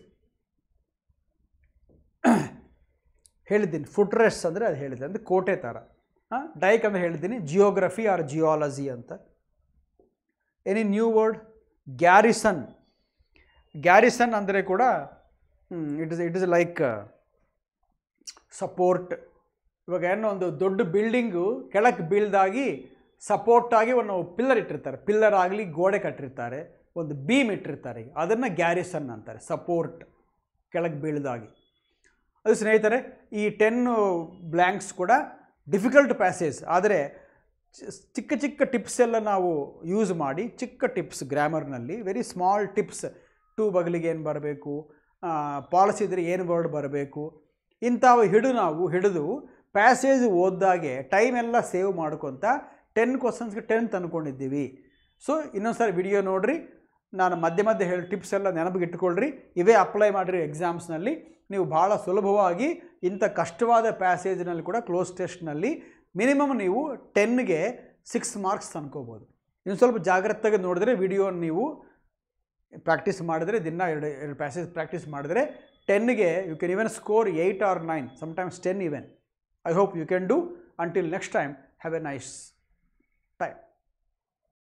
ಹೇಳಿದ್ದೀನಿ ಫುಟ್ರೆಸ್ ಅಂದರೆ ಅದು ಹೇಳಿದೆ ಅಂದರೆ ಕೋಟೆ ಥರ ಹಾಂ ಡೈಕ್ ಅಂದರೆ ಹೇಳಿದ್ದೀನಿ ಜಿಯೋಗ್ರಫಿ ಆರ್ ಜಿಯಾಲಜಿ ಅಂತ any new word garrison garrison ಅಂದರೆ ಕೂಡ it is it is like support ಇವಾಗ ಏನೋ ಒಂದು ದೊಡ್ಡ ಬಿಲ್ಡಿಂಗು ಕೆಳಕ್ಕೆ ಬೀಳ್ದಾಗಿ ಸಪೋರ್ಟಾಗಿ ಒಂದು ಪಿಲ್ಲರ್ ಇಟ್ಟಿರ್ತಾರೆ ಪಿಲ್ಲರ್ ಆಗಲಿ ಗೋಡೆ ಕಟ್ಟಿರ್ತಾರೆ ಒಂದು ಬೀಮ್ ಇಟ್ಟಿರ್ತಾರೆ ಅದನ್ನು ಗ್ಯಾರಿಸನ್ ಅಂತಾರೆ ಸಪೋರ್ಟ್ ಕೆಳಗೆ ಬೀಳ್ದಾಗಿ ಅದು ಸ್ನೇಹಿತರೆ ಈ ಟೆನ್ನು ಬ್ಲ್ಯಾಂಕ್ಸ್ ಕೂಡ ಡಿಫಿಕಲ್ಟ್ ಪ್ಯಾಸೇಜ್ ಆದರೆ ಚಿಕ್ಕ ಚಿಕ್ಕ ಟಿಪ್ಸ್ ಎಲ್ಲ ನಾವು ಯೂಸ್ ಮಾಡಿ ಚಿಕ್ಕ ಟಿಪ್ಸ್ ಗ್ರಾಮರ್ನಲ್ಲಿ ವೆರಿ ಸ್ಮಾಲ್ ಟಿಪ್ಸ್ ಟು ಬಗಲಿಗೆ ಏನು ಬರಬೇಕು ಇದ್ರೆ ಏನು ವರ್ಡ್ ಬರಬೇಕು ಇಂಥವು ಹಿಡು ನಾವು ಹಿಡಿದು ಪ್ಯಾಸೇಜ್ ಓದ್ದಾಗೆ ಟೈಮ್ ಎಲ್ಲ ಸೇವ್ ಮಾಡ್ಕೊತ ಟೆನ್ ಕ್ವಶನ್ಸ್ಗೆ ಟೆನ್ ತಂದ್ಕೊಂಡಿದ್ದೀವಿ ಸೊ ಇನ್ನೊಂದು ಸಾರಿ ವಿಡಿಯೋ ನೋಡಿರಿ ನಾನು ಮಧ್ಯೆ ಮಧ್ಯೆ ಹೇಳಿ ಟಿಪ್ಸ್ ಎಲ್ಲ ನೆನಪಿಗೆ ಇಟ್ಕೊಳ್ರಿ ಇವೇ ಅಪ್ಲೈ ಮಾಡಿರಿ ಎಕ್ಸಾಮ್ಸ್ನಲ್ಲಿ ನೀವು ಭಾಳ ಸುಲಭವಾಗಿ ಇಂಥ ಕಷ್ಟವಾದ ಪ್ಯಾಸೇಜ್ನಲ್ಲಿ ಕೂಡ ಕ್ಲೋಸ್ ಟೆಸ್ಟ್ನಲ್ಲಿ ಮಿನಿಮಮ್ ನೀವು ಟೆನ್ಗೆ ಸಿಕ್ಸ್ ಮಾರ್ಕ್ಸ್ ಅನ್ಕೋಬೋದು ಇನ್ನು ಸ್ವಲ್ಪ ಜಾಗ್ರತೆಗೆ ನೋಡಿದ್ರೆ ವಿಡಿಯೋ ನೀವು ಪ್ರಾಕ್ಟೀಸ್ ಮಾಡಿದ್ರೆ ದಿನ ಎರಡು ಎರಡು ಪ್ಯಾಸೇಜ್ ಪ್ರಾಕ್ಟೀಸ್ ಮಾಡಿದ್ರೆ ಟೆನ್ಗೆ you can even score eight or nine sometimes ten even I hope you can do until next time have a nice time